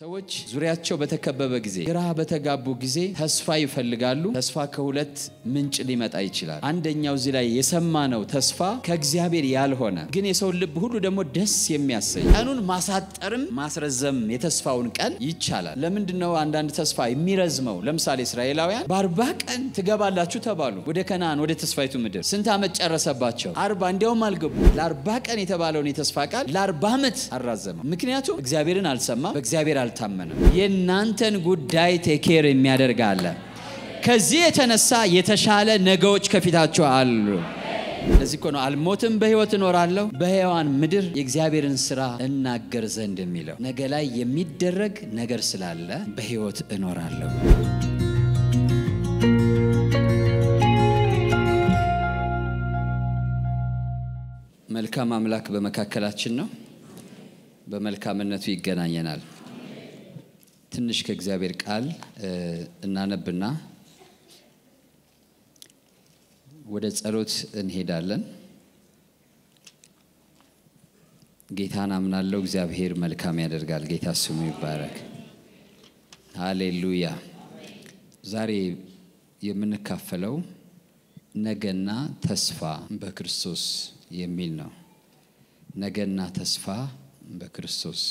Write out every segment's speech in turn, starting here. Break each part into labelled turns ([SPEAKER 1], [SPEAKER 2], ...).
[SPEAKER 1] ሰዎች ዙሪያቸው በተከበበ ጊዜ ግራ በተጋቡ ጊዜ ተስፋ ይፈልጋሉ። ተስፋ ከሁለት ምንጭ ሊመጣ ይችላል። አንደኛው እዚህ ላይ የሰማነው ተስፋ ከእግዚአብሔር ያልሆነ ግን የሰውን ልብ ሁሉ ደግሞ ደስ የሚያሰኝ ቀኑን ማሳጠርም ማስረዘም የተስፋውን ቀን ይቻላል። ለምንድን ነው አንዳንድ ተስፋ የሚረዝመው? ለምሳሌ እስራኤላውያን በአርባ ቀን ትገባላችሁ ተባሉ ወደ ከነአን ወደ ተስፋይቱ ምድር። ስንት ዓመት ጨረሰባቸው? አርባ እንዲያውም አልገቡ። ለአርባ ቀን የተባለውን የተስፋ ቃል ለአርባ ዓመት አራዘመው። ምክንያቱም እግዚአብሔርን አልሰማም፣ በእግዚአብሔር አልታመንም። የእናንተን ጉዳይ ቴኬር የሚያደርግ አለ። ከዚህ የተነሳ የተሻለ ነገዎች ከፊታችሁ አሉ። ለዚህ እኮ ነው አልሞትም በህይወት እኖራለሁ በሕያዋን ምድር የእግዚአብሔርን ስራ እናገር ዘንድ የሚለው ነገ ላይ የሚደረግ ነገር ስላለ በህይወት እኖራለሁ። መልካም አምላክ በመካከላችን ነው። በመልካምነቱ ይገናኘናል። ትንሽ ከእግዚአብሔር ቃል እናነብና ወደ ጸሎት እንሄዳለን። ጌታን አምናለው። እግዚአብሔር መልካም ያደርጋል። ጌታ ስሙ ይባረክ። ሃሌሉያ። ዛሬ የምንካፈለው ነገና ተስፋ በክርስቶስ የሚል ነው። ነገና ተስፋ በክርስቶስ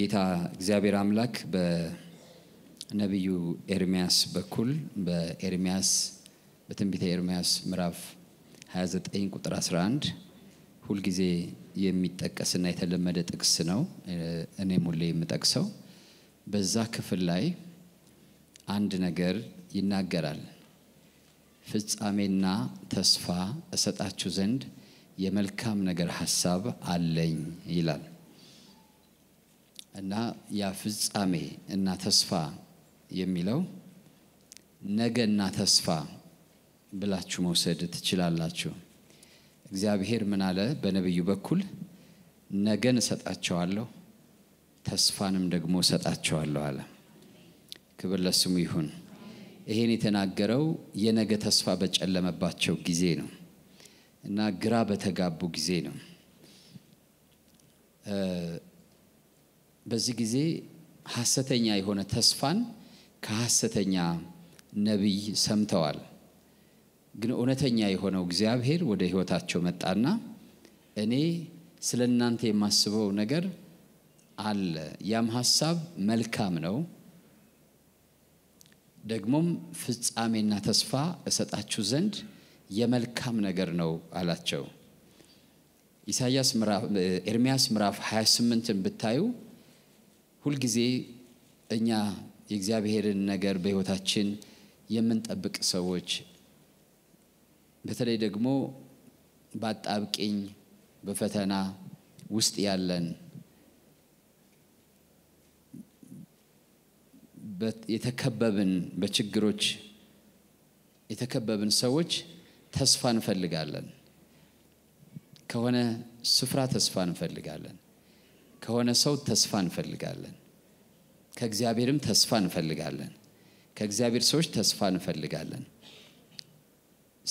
[SPEAKER 1] ጌታ እግዚአብሔር አምላክ ነቢዩ ኤርሚያስ በኩል በኤርሚያስ በትንቢተ ኤርሚያስ ምዕራፍ 29 ቁጥር 11 ሁልጊዜ የሚጠቀስና የተለመደ ጥቅስ ነው። እኔም ሁሌ የምጠቅሰው በዛ ክፍል ላይ አንድ ነገር ይናገራል። ፍጻሜና ተስፋ እሰጣችሁ ዘንድ የመልካም ነገር ሀሳብ አለኝ ይላል እና ያ ፍጻሜ እና ተስፋ የሚለው ነገና ተስፋ ብላችሁ መውሰድ ትችላላችሁ። እግዚአብሔር ምን አለ በነቢዩ በኩል? ነገን እሰጣቸዋለሁ ተስፋንም ደግሞ እሰጣቸዋለሁ አለ። ክብር ለስሙ ይሁን። ይሄን የተናገረው የነገ ተስፋ በጨለመባቸው ጊዜ ነው እና ግራ በተጋቡ ጊዜ ነው። በዚህ ጊዜ ሀሰተኛ የሆነ ተስፋን ከሐሰተኛ ነቢይ ሰምተዋል። ግን እውነተኛ የሆነው እግዚአብሔር ወደ ህይወታቸው መጣና እኔ ስለ እናንተ የማስበው ነገር አለ፣ ያም ሀሳብ መልካም ነው፣ ደግሞም ፍጻሜና ተስፋ እሰጣችሁ ዘንድ የመልካም ነገር ነው አላቸው። ኢሳያስ ኤርሚያስ ምዕራፍ 28ን ብታዩ ሁልጊዜ እኛ የእግዚአብሔርን ነገር በሕይወታችን የምንጠብቅ ሰዎች በተለይ ደግሞ በአጣብቂኝ በፈተና ውስጥ ያለን የተከበብን በችግሮች የተከበብን ሰዎች ተስፋ እንፈልጋለን። ከሆነ ስፍራ ተስፋ እንፈልጋለን። ከሆነ ሰው ተስፋ እንፈልጋለን። ከእግዚአብሔርም ተስፋ እንፈልጋለን። ከእግዚአብሔር ሰዎች ተስፋ እንፈልጋለን።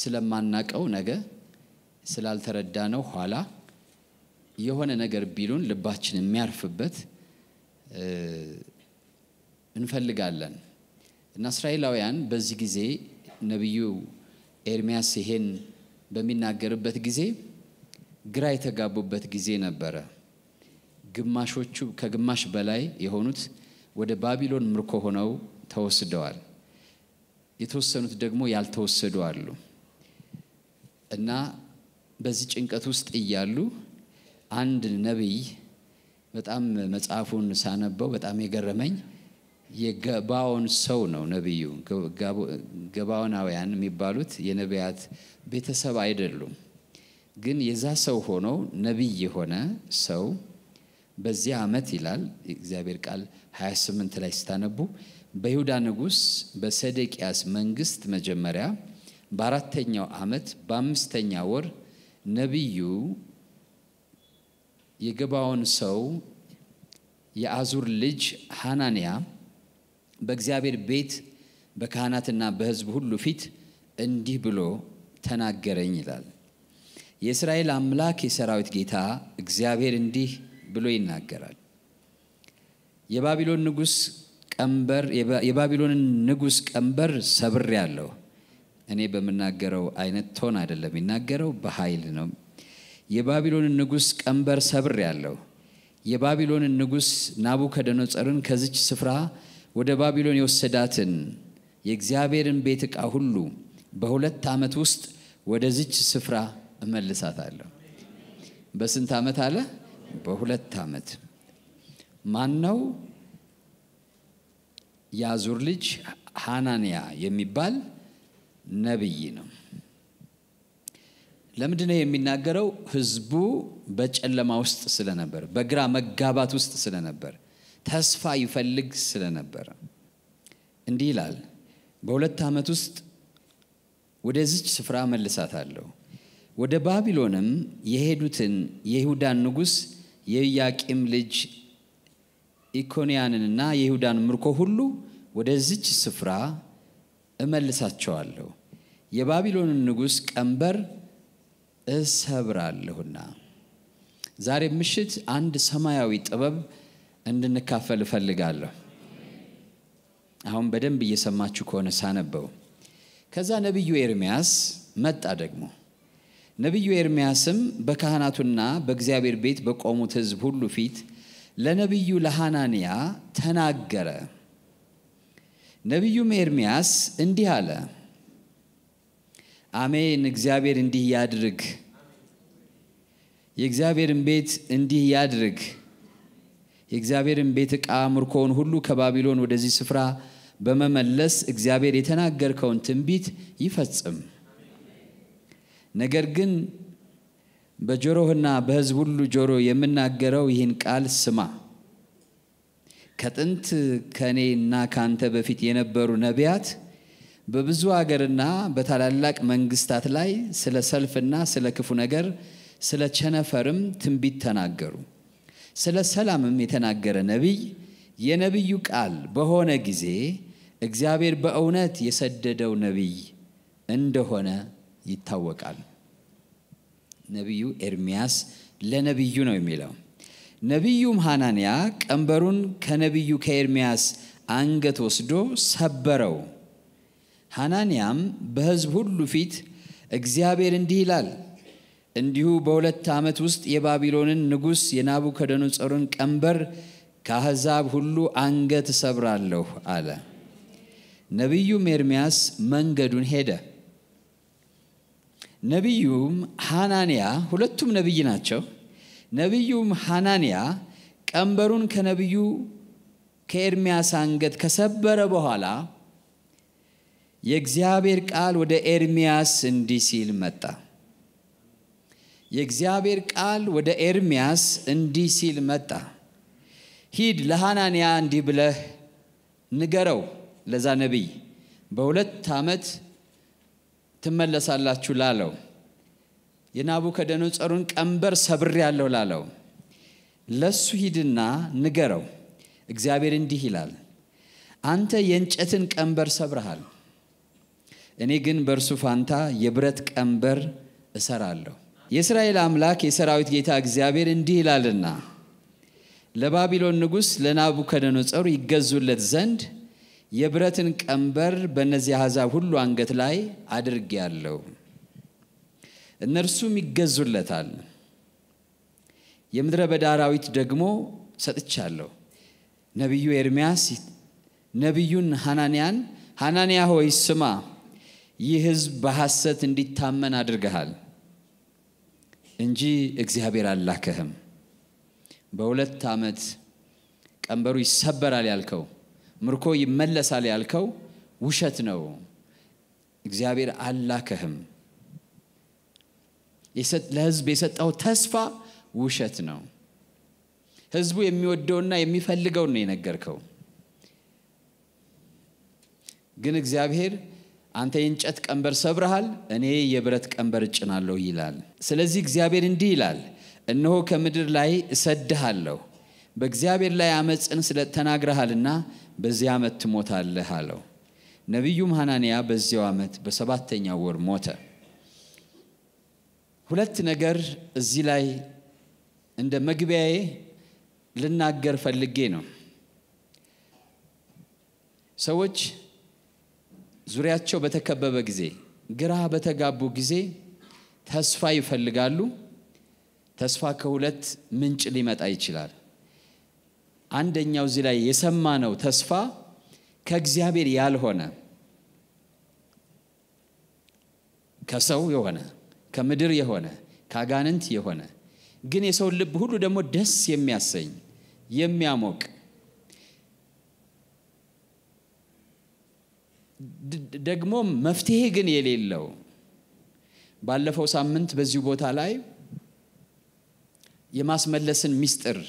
[SPEAKER 1] ስለማናቀው ነገ፣ ስላልተረዳ ነው ኋላ የሆነ ነገር ቢሉን ልባችን የሚያርፍበት እንፈልጋለን እና እስራኤላውያን በዚህ ጊዜ ነቢዩ ኤርሚያስ ይሄን በሚናገርበት ጊዜ ግራ የተጋቡበት ጊዜ ነበረ። ግማሾቹ ከግማሽ በላይ የሆኑት ወደ ባቢሎን ምርኮ ሆነው ተወስደዋል። የተወሰኑት ደግሞ ያልተወሰዱ አሉ እና በዚህ ጭንቀት ውስጥ እያሉ አንድ ነቢይ በጣም መጽሐፉን ሳነበው በጣም የገረመኝ የገባዖን ሰው ነው ነቢዩ። ገባዖናውያን የሚባሉት የነቢያት ቤተሰብ አይደሉም፣ ግን የዛ ሰው ሆኖ ነቢይ የሆነ ሰው በዚህ ዓመት ይላል እግዚአብሔር ቃል 28 ላይ ስታነቡ በይሁዳ ንጉሥ በሰደቅያስ መንግስት መጀመሪያ በአራተኛው ዓመት በአምስተኛ ወር ነቢዩ የገባውን ሰው የአዙር ልጅ ሃናንያ በእግዚአብሔር ቤት በካህናትና በሕዝብ ሁሉ ፊት እንዲህ ብሎ ተናገረኝ ይላል። የእስራኤል አምላክ የሰራዊት ጌታ እግዚአብሔር እንዲህ ብሎ ይናገራል። የባቢሎን ንጉስ ቀንበር የባቢሎንን ንጉስ ቀንበር ሰብር ያለው እኔ በምናገረው አይነት ቶን አይደለም የሚናገረው፣ በኃይል ነው። የባቢሎንን ንጉስ ቀንበር ሰብር ያለው የባቢሎንን ንጉስ ናቡከደነጾርን ከዚች ስፍራ ወደ ባቢሎን የወሰዳትን የእግዚአብሔርን ቤት ዕቃ ሁሉ በሁለት ዓመት ውስጥ ወደዚች ስፍራ እመልሳታለሁ። በስንት ዓመት አለ? በሁለት ዓመት ማን ነው? የአዙር ልጅ ሃናንያ የሚባል ነቢይ ነው። ለምንድነው ነው የሚናገረው? ህዝቡ በጨለማ ውስጥ ስለነበር፣ በግራ መጋባት ውስጥ ስለነበር፣ ተስፋ ይፈልግ ስለነበር እንዲህ ይላል። በሁለት ዓመት ውስጥ ወደዚች ስፍራ መልሳት አለሁ ወደ ባቢሎንም የሄዱትን የይሁዳን ንጉሥ የኢያቄም ልጅ ኢኮንያንንና የይሁዳን ምርኮ ሁሉ ወደዚች ስፍራ እመልሳቸዋለሁ የባቢሎንን ንጉሥ ቀንበር እሰብራለሁና ዛሬ ምሽት አንድ ሰማያዊ ጥበብ እንድንካፈል እፈልጋለሁ አሁን በደንብ እየሰማችሁ ከሆነ ሳነበው ከዛ ነቢዩ ኤርሚያስ መጣ ደግሞ ነቢዩ ኤርምያስም በካህናቱና በእግዚአብሔር ቤት በቆሙት ህዝብ ሁሉ ፊት ለነቢዩ ለሐናንያ ተናገረ። ነቢዩም ኤርምያስ እንዲህ አለ፣ አሜን፣ እግዚአብሔር እንዲህ ያድርግ፣ የእግዚአብሔርን ቤት እንዲህ ያድርግ፣ የእግዚአብሔርን ቤት ዕቃ ምርኮውን ሁሉ ከባቢሎን ወደዚህ ስፍራ በመመለስ እግዚአብሔር የተናገርከውን ትንቢት ይፈጽም። ነገር ግን በጆሮህና በህዝብ ሁሉ ጆሮ የምናገረው ይህን ቃል ስማ። ከጥንት ከእኔና ከአንተ በፊት የነበሩ ነቢያት በብዙ አገርና በታላላቅ መንግስታት ላይ ስለ ሰልፍና ስለ ክፉ ነገር ስለ ቸነፈርም ትንቢት ተናገሩ። ስለ ሰላምም የተናገረ ነቢይ የነቢዩ ቃል በሆነ ጊዜ እግዚአብሔር በእውነት የሰደደው ነቢይ እንደሆነ ይታወቃል። ነቢዩ ኤርሚያስ ለነቢዩ ነው የሚለው። ነቢዩም ሃናንያ ቀንበሩን ከነቢዩ ከኤርሚያስ አንገት ወስዶ ሰበረው። ሃናንያም በሕዝብ ሁሉ ፊት እግዚአብሔር እንዲህ ይላል፣ እንዲሁ በሁለት ዓመት ውስጥ የባቢሎንን ንጉሥ የናቡከደነጾርን ቀንበር ከአሕዛብ ሁሉ አንገት እሰብራለሁ አለ። ነቢዩም ኤርሚያስ መንገዱን ሄደ። ነቢዩም ሐናንያ ሁለቱም ነቢይ ናቸው። ነቢዩም ሐናንያ ቀንበሩን ከነቢዩ ከኤርሚያስ አንገት ከሰበረ በኋላ የእግዚአብሔር ቃል ወደ ኤርሚያስ እንዲህ ሲል መጣ። የእግዚአብሔር ቃል ወደ ኤርሚያስ እንዲህ ሲል መጣ። ሂድ ለሐናንያ እንዲህ ብለህ ንገረው ለዛ ነቢይ በሁለት ዓመት ትመለሳላችሁ ላለው የናቡከደነጸሩን ቀንበር ሰብር ያለው ላለው ለሱ ሂድና ንገረው እግዚአብሔር እንዲህ ይላል አንተ የእንጨትን ቀንበር ሰብረሃል እኔ ግን በእርሱ ፋንታ የብረት ቀንበር እሰራለሁ የእስራኤል አምላክ የሰራዊት ጌታ እግዚአብሔር እንዲህ ይላልና ለባቢሎን ንጉሥ ለናቡከደነጸሩ ይገዙለት ዘንድ የብረትን ቀንበር በእነዚህ አሕዛብ ሁሉ አንገት ላይ አድርጌያለሁ፣ እነርሱም ይገዙለታል። የምድረ በዳራዊት ደግሞ ሰጥቻለሁ። ነቢዩ ኤርሚያስ ነቢዩን ሐናንያን ሐናንያ ሆይ ስማ፣ ይህ ህዝብ በሐሰት እንዲታመን አድርገሃል እንጂ እግዚአብሔር አላከህም። በሁለት ዓመት ቀንበሩ ይሰበራል ያልከው ምርኮ ይመለሳል ያልከው ውሸት ነው እግዚአብሔር አላከህም ለህዝብ የሰጠው ተስፋ ውሸት ነው ህዝቡ የሚወደውና የሚፈልገው ነው የነገርከው ግን እግዚአብሔር አንተ የእንጨት ቀንበር ሰብረሃል እኔ የብረት ቀንበር እጭናለሁ ይላል ስለዚህ እግዚአብሔር እንዲህ ይላል እነሆ ከምድር ላይ እሰድሃለሁ በእግዚአብሔር ላይ አመፅን ስለተናግረሃልና በዚህ ዓመት ትሞታለህ አለው ነቢዩም ሐናንያ በዚያው ዓመት በሰባተኛው ወር ሞተ ሁለት ነገር እዚህ ላይ እንደ መግቢያዬ ልናገር ፈልጌ ነው ሰዎች ዙሪያቸው በተከበበ ጊዜ ግራ በተጋቡ ጊዜ ተስፋ ይፈልጋሉ ተስፋ ከሁለት ምንጭ ሊመጣ ይችላል አንደኛው እዚህ ላይ የሰማነው ተስፋ ከእግዚአብሔር ያልሆነ ከሰው የሆነ ከምድር የሆነ ከአጋንንት የሆነ ግን የሰውን ልብ ሁሉ ደግሞ ደስ የሚያሰኝ የሚያሞቅ ደግሞ መፍትሄ ግን የሌለው ባለፈው ሳምንት በዚሁ ቦታ ላይ የማስመለስን ሚስጥር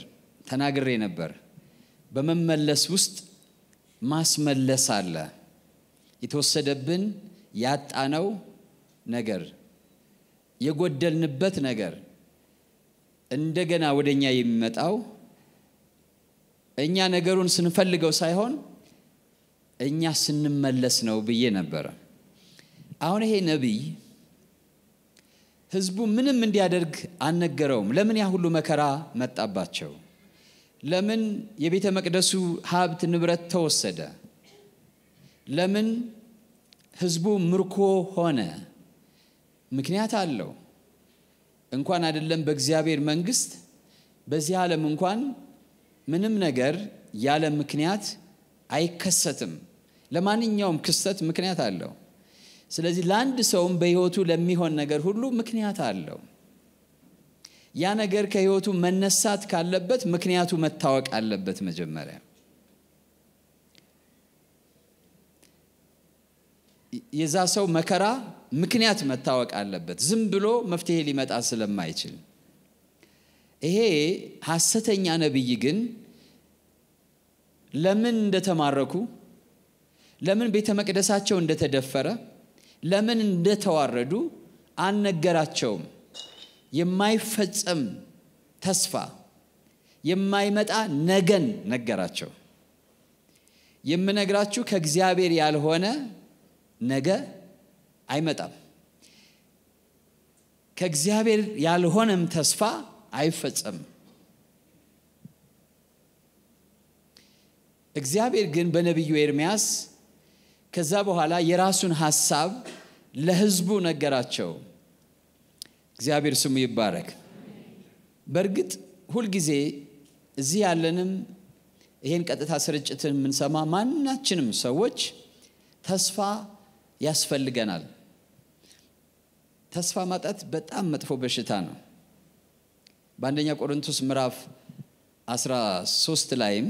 [SPEAKER 1] ተናግሬ ነበር። በመመለስ ውስጥ ማስመለስ አለ የተወሰደብን ያጣነው ነገር የጎደልንበት ነገር እንደገና ወደ እኛ የሚመጣው እኛ ነገሩን ስንፈልገው ሳይሆን እኛ ስንመለስ ነው ብዬ ነበረ አሁን ይሄ ነቢይ ህዝቡ ምንም እንዲያደርግ አልነገረውም ለምን ያ ሁሉ መከራ መጣባቸው ለምን የቤተ መቅደሱ ሀብት ንብረት ተወሰደ? ለምን ህዝቡ ምርኮ ሆነ? ምክንያት አለው። እንኳን አይደለም በእግዚአብሔር መንግስት፣ በዚህ ዓለም እንኳን ምንም ነገር ያለ ምክንያት አይከሰትም። ለማንኛውም ክስተት ምክንያት አለው። ስለዚህ ለአንድ ሰውም በህይወቱ ለሚሆን ነገር ሁሉ ምክንያት አለው። ያ ነገር ከህይወቱ መነሳት ካለበት ምክንያቱ መታወቅ አለበት መጀመሪያ የዛ ሰው መከራ ምክንያት መታወቅ አለበት ዝም ብሎ መፍትሄ ሊመጣ ስለማይችል ይሄ ሐሰተኛ ነቢይ ግን ለምን እንደተማረኩ ለምን ቤተ መቅደሳቸው እንደተደፈረ ለምን እንደተዋረዱ አልነገራቸውም የማይፈጸም ተስፋ የማይመጣ ነገን ነገራቸው። የምነግራችሁ ከእግዚአብሔር ያልሆነ ነገ አይመጣም። ከእግዚአብሔር ያልሆነም ተስፋ አይፈጸምም። እግዚአብሔር ግን በነቢዩ ኤርሚያስ ከዛ በኋላ የራሱን ሀሳብ ለህዝቡ ነገራቸው። እግዚአብሔር ስሙ ይባረክ። በእርግጥ ሁልጊዜ እዚህ ያለንም ይህን ቀጥታ ስርጭትን የምንሰማ ማናችንም ሰዎች ተስፋ ያስፈልገናል። ተስፋ ማጣት በጣም መጥፎ በሽታ ነው። በአንደኛ ቆሮንቶስ ምዕራፍ 13 ላይም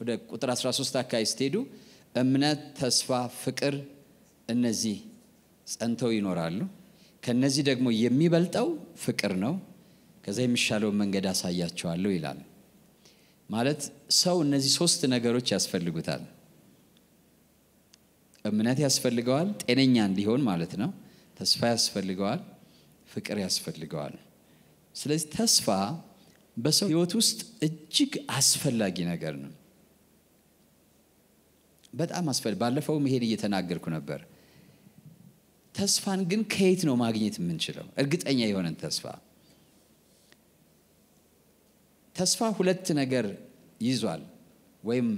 [SPEAKER 1] ወደ ቁጥር 13 አካባቢ ስትሄዱ እምነት፣ ተስፋ፣ ፍቅር እነዚህ ጸንተው ይኖራሉ። ከነዚህ ደግሞ የሚበልጠው ፍቅር ነው። ከዛ የሚሻለውን መንገድ አሳያቸዋለሁ ይላል። ማለት ሰው እነዚህ ሶስት ነገሮች ያስፈልጉታል። እምነት ያስፈልገዋል፣ ጤነኛ እንዲሆን ማለት ነው። ተስፋ ያስፈልገዋል፣ ፍቅር ያስፈልገዋል። ስለዚህ ተስፋ በሰው ህይወት ውስጥ እጅግ አስፈላጊ ነገር ነው። በጣም አስፈላጊ። ባለፈውም ይሄን እየተናገርኩ ነበር። ተስፋን ግን ከየት ነው ማግኘት የምንችለው? እርግጠኛ የሆነን ተስፋ ተስፋ ሁለት ነገር ይዟል። ወይም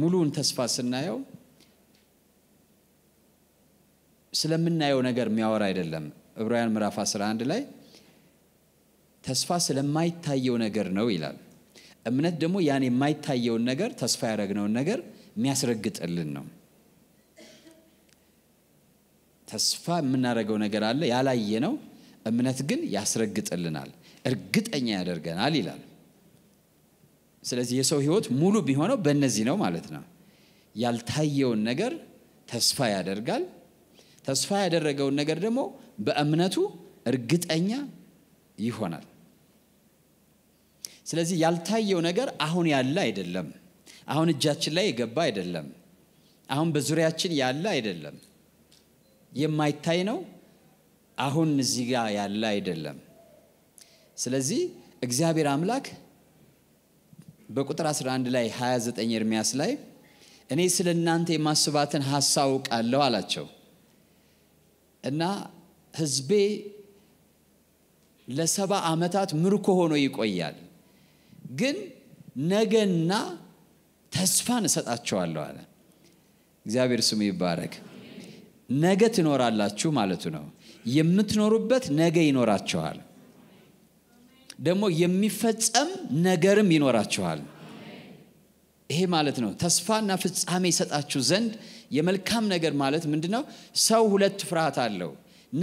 [SPEAKER 1] ሙሉውን ተስፋ ስናየው ስለምናየው ነገር የሚያወራ አይደለም። ዕብራውያን ምዕራፍ 11 ላይ ተስፋ ስለማይታየው ነገር ነው ይላል። እምነት ደግሞ ያን የማይታየውን ነገር ተስፋ ያደረግነውን ነገር የሚያስረግጥልን ነው። ተስፋ የምናደርገው ነገር አለ ያላየ ነው እምነት ግን ያስረግጥልናል እርግጠኛ ያደርገናል ይላል ስለዚህ የሰው ህይወት ሙሉ ቢሆነው በእነዚህ ነው ማለት ነው ያልታየውን ነገር ተስፋ ያደርጋል ተስፋ ያደረገውን ነገር ደግሞ በእምነቱ እርግጠኛ ይሆናል ስለዚህ ያልታየው ነገር አሁን ያለ አይደለም አሁን እጃችን ላይ የገባ አይደለም አሁን በዙሪያችን ያለ አይደለም የማይታይ ነው አሁን እዚህ ጋር ያለ አይደለም ስለዚህ እግዚአብሔር አምላክ በቁጥር 11 ላይ 29 ኤርሚያስ ላይ እኔ ስለ እናንተ የማስባትን ሀሳውቃለሁ አላቸው እና ህዝቤ ለሰባ ዓመታት ምርኮ ሆኖ ይቆያል ግን ነገና ተስፋን እሰጣቸዋለሁ አለ እግዚአብሔር ስሙ ይባረክ ነገ ትኖራላችሁ ማለቱ ነው የምትኖሩበት ነገ ይኖራችኋል ደግሞ የሚፈጸም ነገርም ይኖራችኋል ይሄ ማለት ነው ተስፋና ፍጻሜ ይሰጣችሁ ዘንድ የመልካም ነገር ማለት ምንድነው ሰው ሁለት ፍርሃት አለው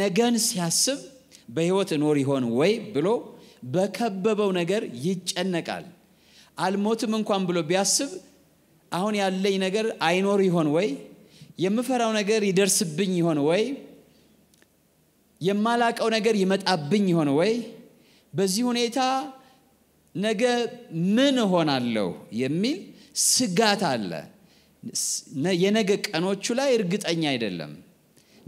[SPEAKER 1] ነገን ሲያስብ በህይወት እኖር ይሆን ወይ ብሎ በከበበው ነገር ይጨነቃል አልሞትም እንኳን ብሎ ቢያስብ አሁን ያለኝ ነገር አይኖር ይሆን ወይ የምፈራው ነገር ይደርስብኝ ይሆን ወይ? የማላቀው ነገር ይመጣብኝ ይሆን ወይ? በዚህ ሁኔታ ነገ ምን እሆናለሁ የሚል ስጋት አለ። የነገ ቀኖቹ ላይ እርግጠኛ አይደለም።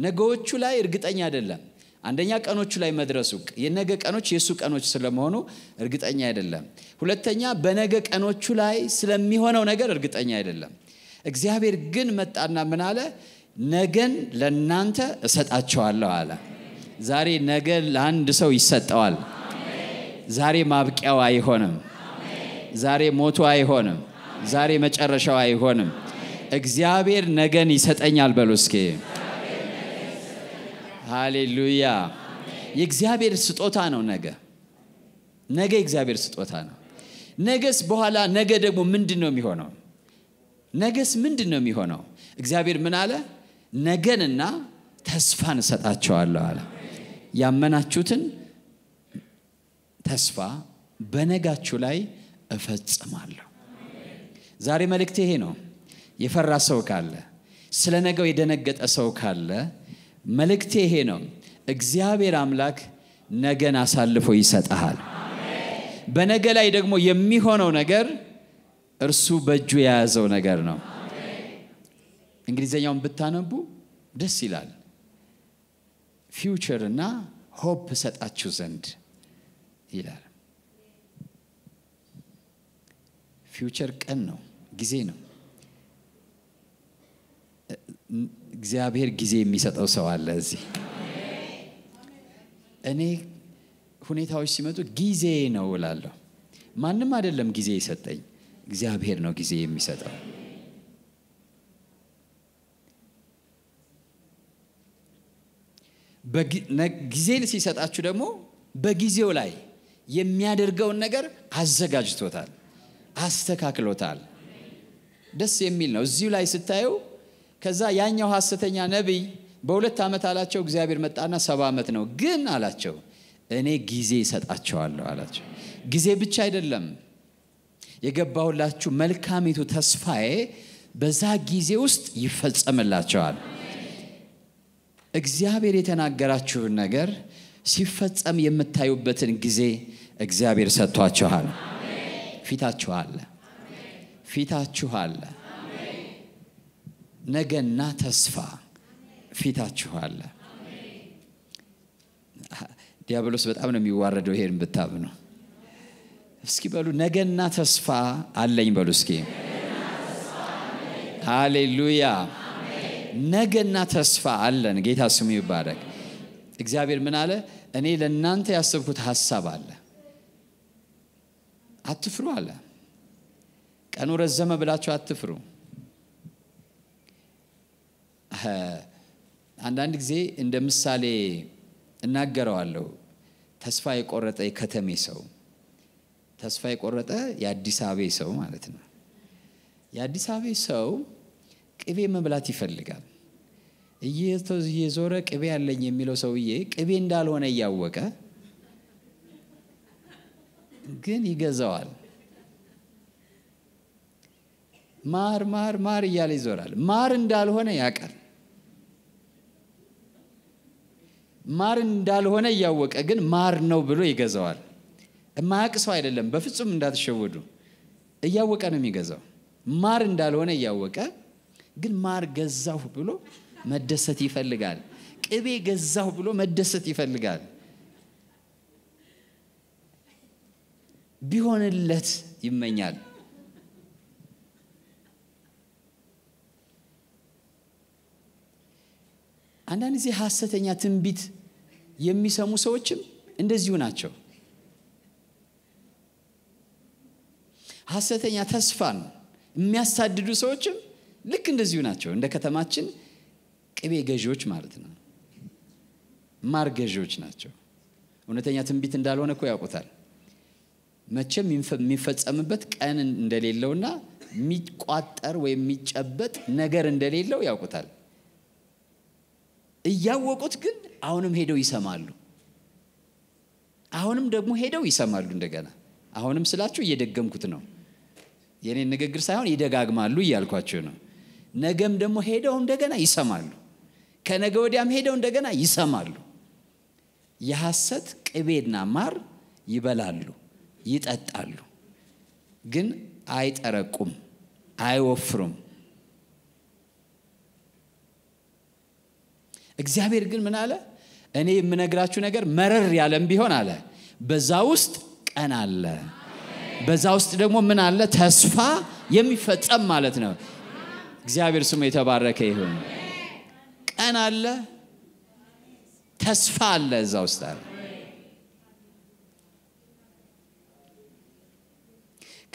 [SPEAKER 1] ነገዎቹ ላይ እርግጠኛ አይደለም። አንደኛ ቀኖቹ ላይ መድረሱ የነገ ቀኖች የእሱ ቀኖች ስለመሆኑ እርግጠኛ አይደለም። ሁለተኛ በነገ ቀኖቹ ላይ ስለሚሆነው ነገር እርግጠኛ አይደለም። እግዚአብሔር ግን መጣና ምን አለ? ነገን ለናንተ እሰጣቸዋለሁ አለ። ዛሬ ነገ ለአንድ ሰው ይሰጠዋል። ዛሬ ማብቂያው አይሆንም። ዛሬ ሞቱ አይሆንም። ዛሬ መጨረሻው አይሆንም። እግዚአብሔር ነገን ይሰጠኛል። በሉ እስኪ ሃሌሉያ። የእግዚአብሔር ስጦታ ነው። ነገ ነገ የእግዚአብሔር ስጦታ ነው። ነገስ በኋላ ነገ ደግሞ ምንድን ነው የሚሆነው? ነገስ ምንድን ነው የሚሆነው እግዚአብሔር ምን አለ ነገንና ተስፋን እሰጣቸዋለሁ አለ ያመናችሁትን ተስፋ በነጋችሁ ላይ እፈጽማለሁ ዛሬ መልእክት ይሄ ነው የፈራ ሰው ካለ ስለ ነገው የደነገጠ ሰው ካለ መልእክቴ ይሄ ነው እግዚአብሔር አምላክ ነገን አሳልፎ ይሰጠሃል በነገ ላይ ደግሞ የሚሆነው ነገር እርሱ በእጁ የያዘው ነገር ነው። እንግሊዝኛውን ብታነቡ ደስ ይላል። ፊውቸር እና ሆፕ እሰጣችሁ ዘንድ ይላል። ፊውቸር ቀን ነው፣ ጊዜ ነው። እግዚአብሔር ጊዜ የሚሰጠው ሰው አለ እዚህ። እኔ ሁኔታዎች ሲመጡ ጊዜ ነው እላለሁ። ማንም አይደለም ጊዜ የሰጠኝ እግዚአብሔር ነው ጊዜ የሚሰጠው። ጊዜን ሲሰጣችሁ ደግሞ በጊዜው ላይ የሚያደርገውን ነገር አዘጋጅቶታል፣ አስተካክሎታል። ደስ የሚል ነው። እዚሁ ላይ ስታየው ከዛ ያኛው ሐሰተኛ ነቢይ በሁለት ዓመት አላቸው፣ እግዚአብሔር መጣና ሰባ ዓመት ነው ግን አላቸው፣ እኔ ጊዜ ይሰጣቸዋለሁ አላቸው። ጊዜ ብቻ አይደለም የገባሁላችሁ መልካሚቱ ተስፋዬ በዛ ጊዜ ውስጥ ይፈጸምላቸዋል። እግዚአብሔር የተናገራችሁን ነገር ሲፈጸም የምታዩበትን ጊዜ እግዚአብሔር ሰጥቷችኋል። ፊታችሁ አለ፣ ፊታችሁ አለ። ነገና ተስፋ ፊታችሁ አለ። ዲያብሎስ በጣም ነው የሚዋረደው ይሄን ብታብ ነው። እስኪ በሉ ነገና ተስፋ አለኝ በሉ እስኪ ሃሌሉያ ነገና ተስፋ አለን ጌታ ስሙ ይባረክ እግዚአብሔር ምን አለ እኔ ለእናንተ ያሰብኩት ሀሳብ አለ አትፍሩ አለ ቀኑ ረዘመ ብላችሁ አትፍሩ አንዳንድ ጊዜ እንደ ምሳሌ እናገረዋለሁ ተስፋ የቆረጠ የከተሜ ሰው ተስፋ የቆረጠ የአዲስ አበቤ ሰው ማለት ነው። የአዲስ አበቤ ሰው ቅቤ መብላት ይፈልጋል። እየዞረ ቅቤ አለኝ የሚለው ሰውዬ ቅቤ እንዳልሆነ እያወቀ ግን ይገዛዋል። ማር ማር ማር እያለ ይዞራል። ማር እንዳልሆነ ያቀር ማር እንዳልሆነ እያወቀ ግን ማር ነው ብሎ ይገዛዋል። የማያውቅ ሰው አይደለም በፍጹም እንዳትሸወዱ እያወቀ ነው የሚገዛው ማር እንዳልሆነ እያወቀ ግን ማር ገዛሁ ብሎ መደሰት ይፈልጋል ቅቤ ገዛሁ ብሎ መደሰት ይፈልጋል ቢሆንለት ይመኛል አንዳንድ ጊዜ ሀሰተኛ ትንቢት የሚሰሙ ሰዎችም እንደዚሁ ናቸው ሀሰተኛ ተስፋን የሚያሳድዱ ሰዎችም ልክ እንደዚሁ ናቸው እንደ ከተማችን ቅቤ ገዢዎች ማለት ነው ማር ገዢዎች ናቸው እውነተኛ ትንቢት እንዳልሆነ እኮ ያውቁታል መቼም የሚፈጸምበት ቀን እንደሌለውና የሚቋጠር ወይም የሚጨበጥ ነገር እንደሌለው ያውቁታል እያወቁት ግን አሁንም ሄደው ይሰማሉ አሁንም ደግሞ ሄደው ይሰማሉ እንደገና አሁንም ስላችሁ እየደገምኩት ነው የኔ ንግግር ሳይሆን ይደጋግማሉ እያልኳቸው ነው ነገም ደግሞ ሄደው እንደገና ይሰማሉ ከነገ ወዲያም ሄደው እንደገና ይሰማሉ የሐሰት ቅቤና ማር ይበላሉ ይጠጣሉ ግን አይጠረቁም አይወፍሩም እግዚአብሔር ግን ምን አለ እኔ የምነግራችሁ ነገር መረር ያለም ቢሆን አለ በዛ ውስጥ ቀን አለ በዛ ውስጥ ደግሞ ምን አለ? ተስፋ የሚፈጸም ማለት ነው። እግዚአብሔር ስሙ የተባረከ ይሁን። ቀን አለ፣ ተስፋ አለ፣ እዛ ውስጥ አለ።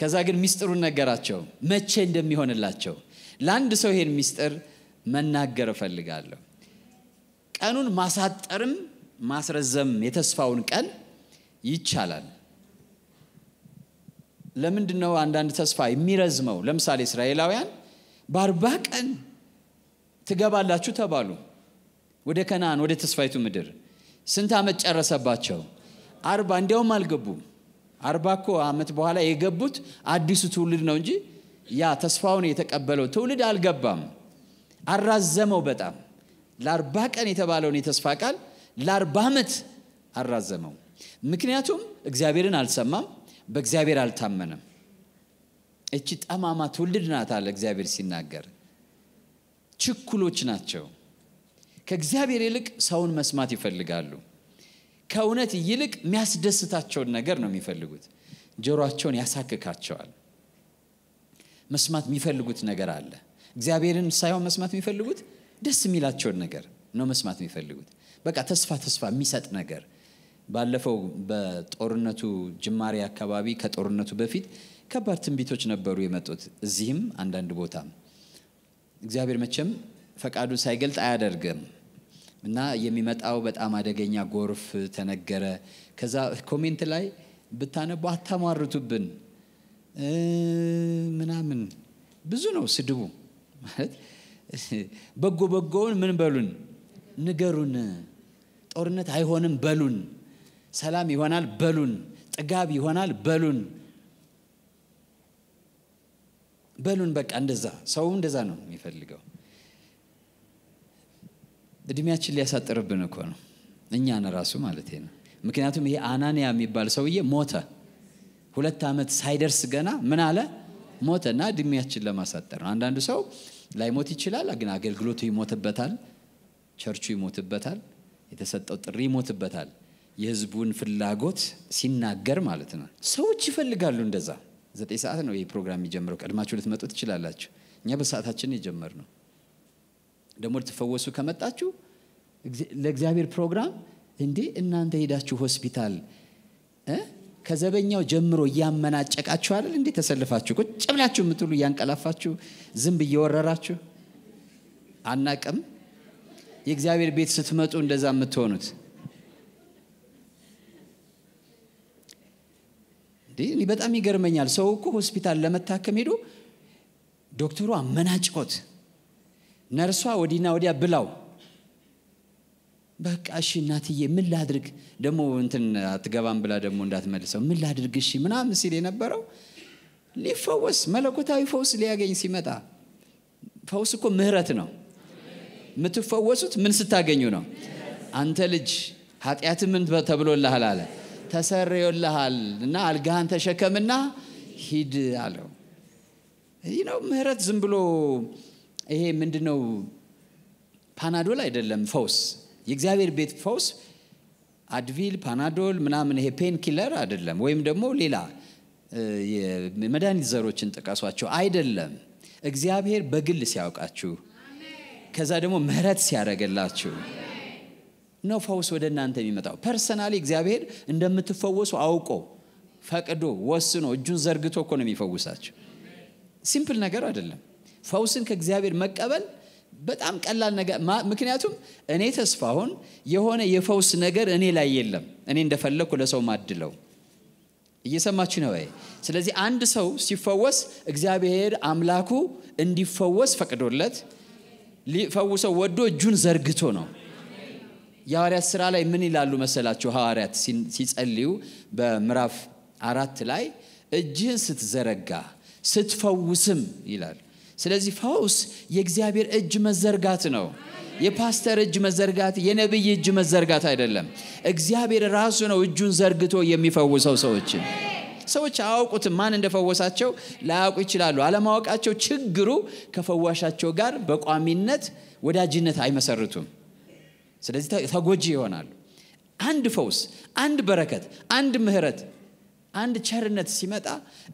[SPEAKER 1] ከዛ ግን ሚስጥሩን ነገራቸው፣ መቼ እንደሚሆንላቸው። ለአንድ ሰው ይሄን ሚስጥር መናገር እፈልጋለሁ። ቀኑን ማሳጠርም ማስረዘም የተስፋውን ቀን ይቻላል። ለምንድን ነው አንዳንድ ተስፋ የሚረዝመው ለምሳሌ እስራኤላውያን በአርባ ቀን ትገባላችሁ ተባሉ ወደ ከነአን ወደ ተስፋይቱ ምድር ስንት አመት ጨረሰባቸው አርባ እንዲያውም አልገቡም አርባ ኮ አመት በኋላ የገቡት አዲሱ ትውልድ ነው እንጂ ያ ተስፋውን የተቀበለው ትውልድ አልገባም አራዘመው በጣም ለአርባ ቀን የተባለውን የተስፋ ቃል ለአርባ ዓመት አራዘመው ምክንያቱም እግዚአብሔርን አልሰማም በእግዚአብሔር አልታመነም እቺ ጠማማ ትውልድ ናት አለ እግዚአብሔር ሲናገር ችኩሎች ናቸው ከእግዚአብሔር ይልቅ ሰውን መስማት ይፈልጋሉ ከእውነት ይልቅ የሚያስደስታቸውን ነገር ነው የሚፈልጉት ጆሮቸውን ያሳክካቸዋል መስማት የሚፈልጉት ነገር አለ እግዚአብሔርን ሳይሆን መስማት የሚፈልጉት ደስ የሚላቸውን ነገር ነው መስማት የሚፈልጉት በቃ ተስፋ ተስፋ የሚሰጥ ነገር ባለፈው በጦርነቱ ጅማሬ አካባቢ ከጦርነቱ በፊት ከባድ ትንቢቶች ነበሩ የመጡት እዚህም አንዳንድ ቦታ እግዚአብሔር መቼም ፈቃዱ ሳይገልጥ አያደርግም እና የሚመጣው በጣም አደገኛ ጎርፍ ተነገረ ከዛ ኮሜንት ላይ ብታነቡ አታሟርቱብን ምናምን ብዙ ነው ስድቡ ማለት በጎ በጎውን ምን በሉን ንገሩን ጦርነት አይሆንም በሉን ሰላም ይሆናል በሉን፣ ጥጋብ ይሆናል በሉን በሉን። በቃ እንደዛ ሰው እንደዛ ነው የሚፈልገው። እድሜያችን ሊያሳጥርብን እኮ ነው እኛን ራሱ ማለት ነው። ምክንያቱም ይሄ አናንያ የሚባል ሰውዬ ሞተ። ሁለት ዓመት ሳይደርስ ገና ምን አለ ሞተ። እና እድሜያችን ለማሳጠር ነው። አንዳንዱ ሰው ላይሞት ይችላል፣ ግን አገልግሎቱ ይሞትበታል፣ ቸርቹ ይሞትበታል፣ የተሰጠው ጥሪ ይሞትበታል። የህዝቡን ፍላጎት ሲናገር ማለት ነው። ሰዎች ይፈልጋሉ እንደዛ። ዘጠኝ ሰዓት ነው ይህ ፕሮግራም የሚጀምረው። ቀድማችሁ ልትመጡ ትችላላችሁ። እኛ በሰዓታችን የጀመር ነው። ደግሞ ልትፈወሱ ከመጣችሁ ለእግዚአብሔር ፕሮግራም እንዴ እናንተ ሄዳችሁ ሆስፒታል ከዘበኛው ጀምሮ እያመናጨቃችሁ አይደል እንዴ ተሰልፋችሁ ቁጭ ብላችሁ የምትሉ እያንቀላፋችሁ ዝንብ እየወረራችሁ አናቅም። የእግዚአብሔር ቤት ስትመጡ እንደዛ የምትሆኑት እኔ በጣም ይገርመኛል። ሰው እኮ ሆስፒታል ለመታከም ሄዶ ዶክተሩ አመናጭቆት፣ ነርሷ ወዲና ወዲያ ብላው በቃ እሺ እናትዬ ምን ላድርግ ደግሞ እንትን አትገባም ብላ ደግሞ እንዳትመልሰው ምን ላድርግ እሺ ምናምን ሲል የነበረው ሊፈወስ መለኮታዊ ፈውስ ሊያገኝ ሲመጣ ፈውስ እኮ ምህረት ነው የምትፈወሱት ምን ስታገኙ ነው አንተ ልጅ ኃጢአት ምን ተብሎልሃል አለ ተሰርዮልሃል እና አልጋህን ተሸከምና ሂድ አለው ይህ ነው ምህረት ዝም ብሎ ይሄ ምንድነው ፓናዶል አይደለም ፈውስ የእግዚአብሔር ቤት ፈውስ አድቪል ፓናዶል ምናምን ይሄ ፔን ኪለር አይደለም ወይም ደግሞ ሌላ የመድኃኒት ዘሮችን ጥቀሷቸው አይደለም እግዚአብሔር በግል ሲያውቃችሁ ከዛ ደግሞ ምህረት ሲያደረገላችሁ ነው ፈውስ ወደ እናንተ የሚመጣው ፐርሰናሊ እግዚአብሔር እንደምትፈወሱ አውቆ ፈቅዶ ወስኖ እጁን ዘርግቶ እኮ ነው የሚፈውሳቸው ሲምፕል ነገር አይደለም ፈውስን ከእግዚአብሔር መቀበል በጣም ቀላል ነገር ምክንያቱም እኔ ተስፋሁን የሆነ የፈውስ ነገር እኔ ላይ የለም እኔ እንደፈለግኩ ለሰው ማድለው እየሰማችሁ ነው ወይ ስለዚህ አንድ ሰው ሲፈወስ እግዚአብሔር አምላኩ እንዲፈወስ ፈቅዶለት ሊፈውሰው ወዶ እጁን ዘርግቶ ነው የሐዋርያት ስራ ላይ ምን ይላሉ መሰላቸው ሐዋርያት ሲጸልዩ በምዕራፍ አራት ላይ እጅህን ስትዘረጋ ስትፈውስም ይላል ስለዚህ ፈውስ የእግዚአብሔር እጅ መዘርጋት ነው የፓስተር እጅ መዘርጋት የነቢይ እጅ መዘርጋት አይደለም እግዚአብሔር ራሱ ነው እጁን ዘርግቶ የሚፈውሰው ሰዎችን ሰዎች አያውቁትም ማን እንደፈወሳቸው ላያውቁ ይችላሉ አለማወቃቸው ችግሩ ከፈዋሻቸው ጋር በቋሚነት ወዳጅነት አይመሰርቱም ስለዚህ ተጎጂ ይሆናሉ አንድ ፈውስ አንድ በረከት አንድ ምህረት አንድ ቸርነት ሲመጣ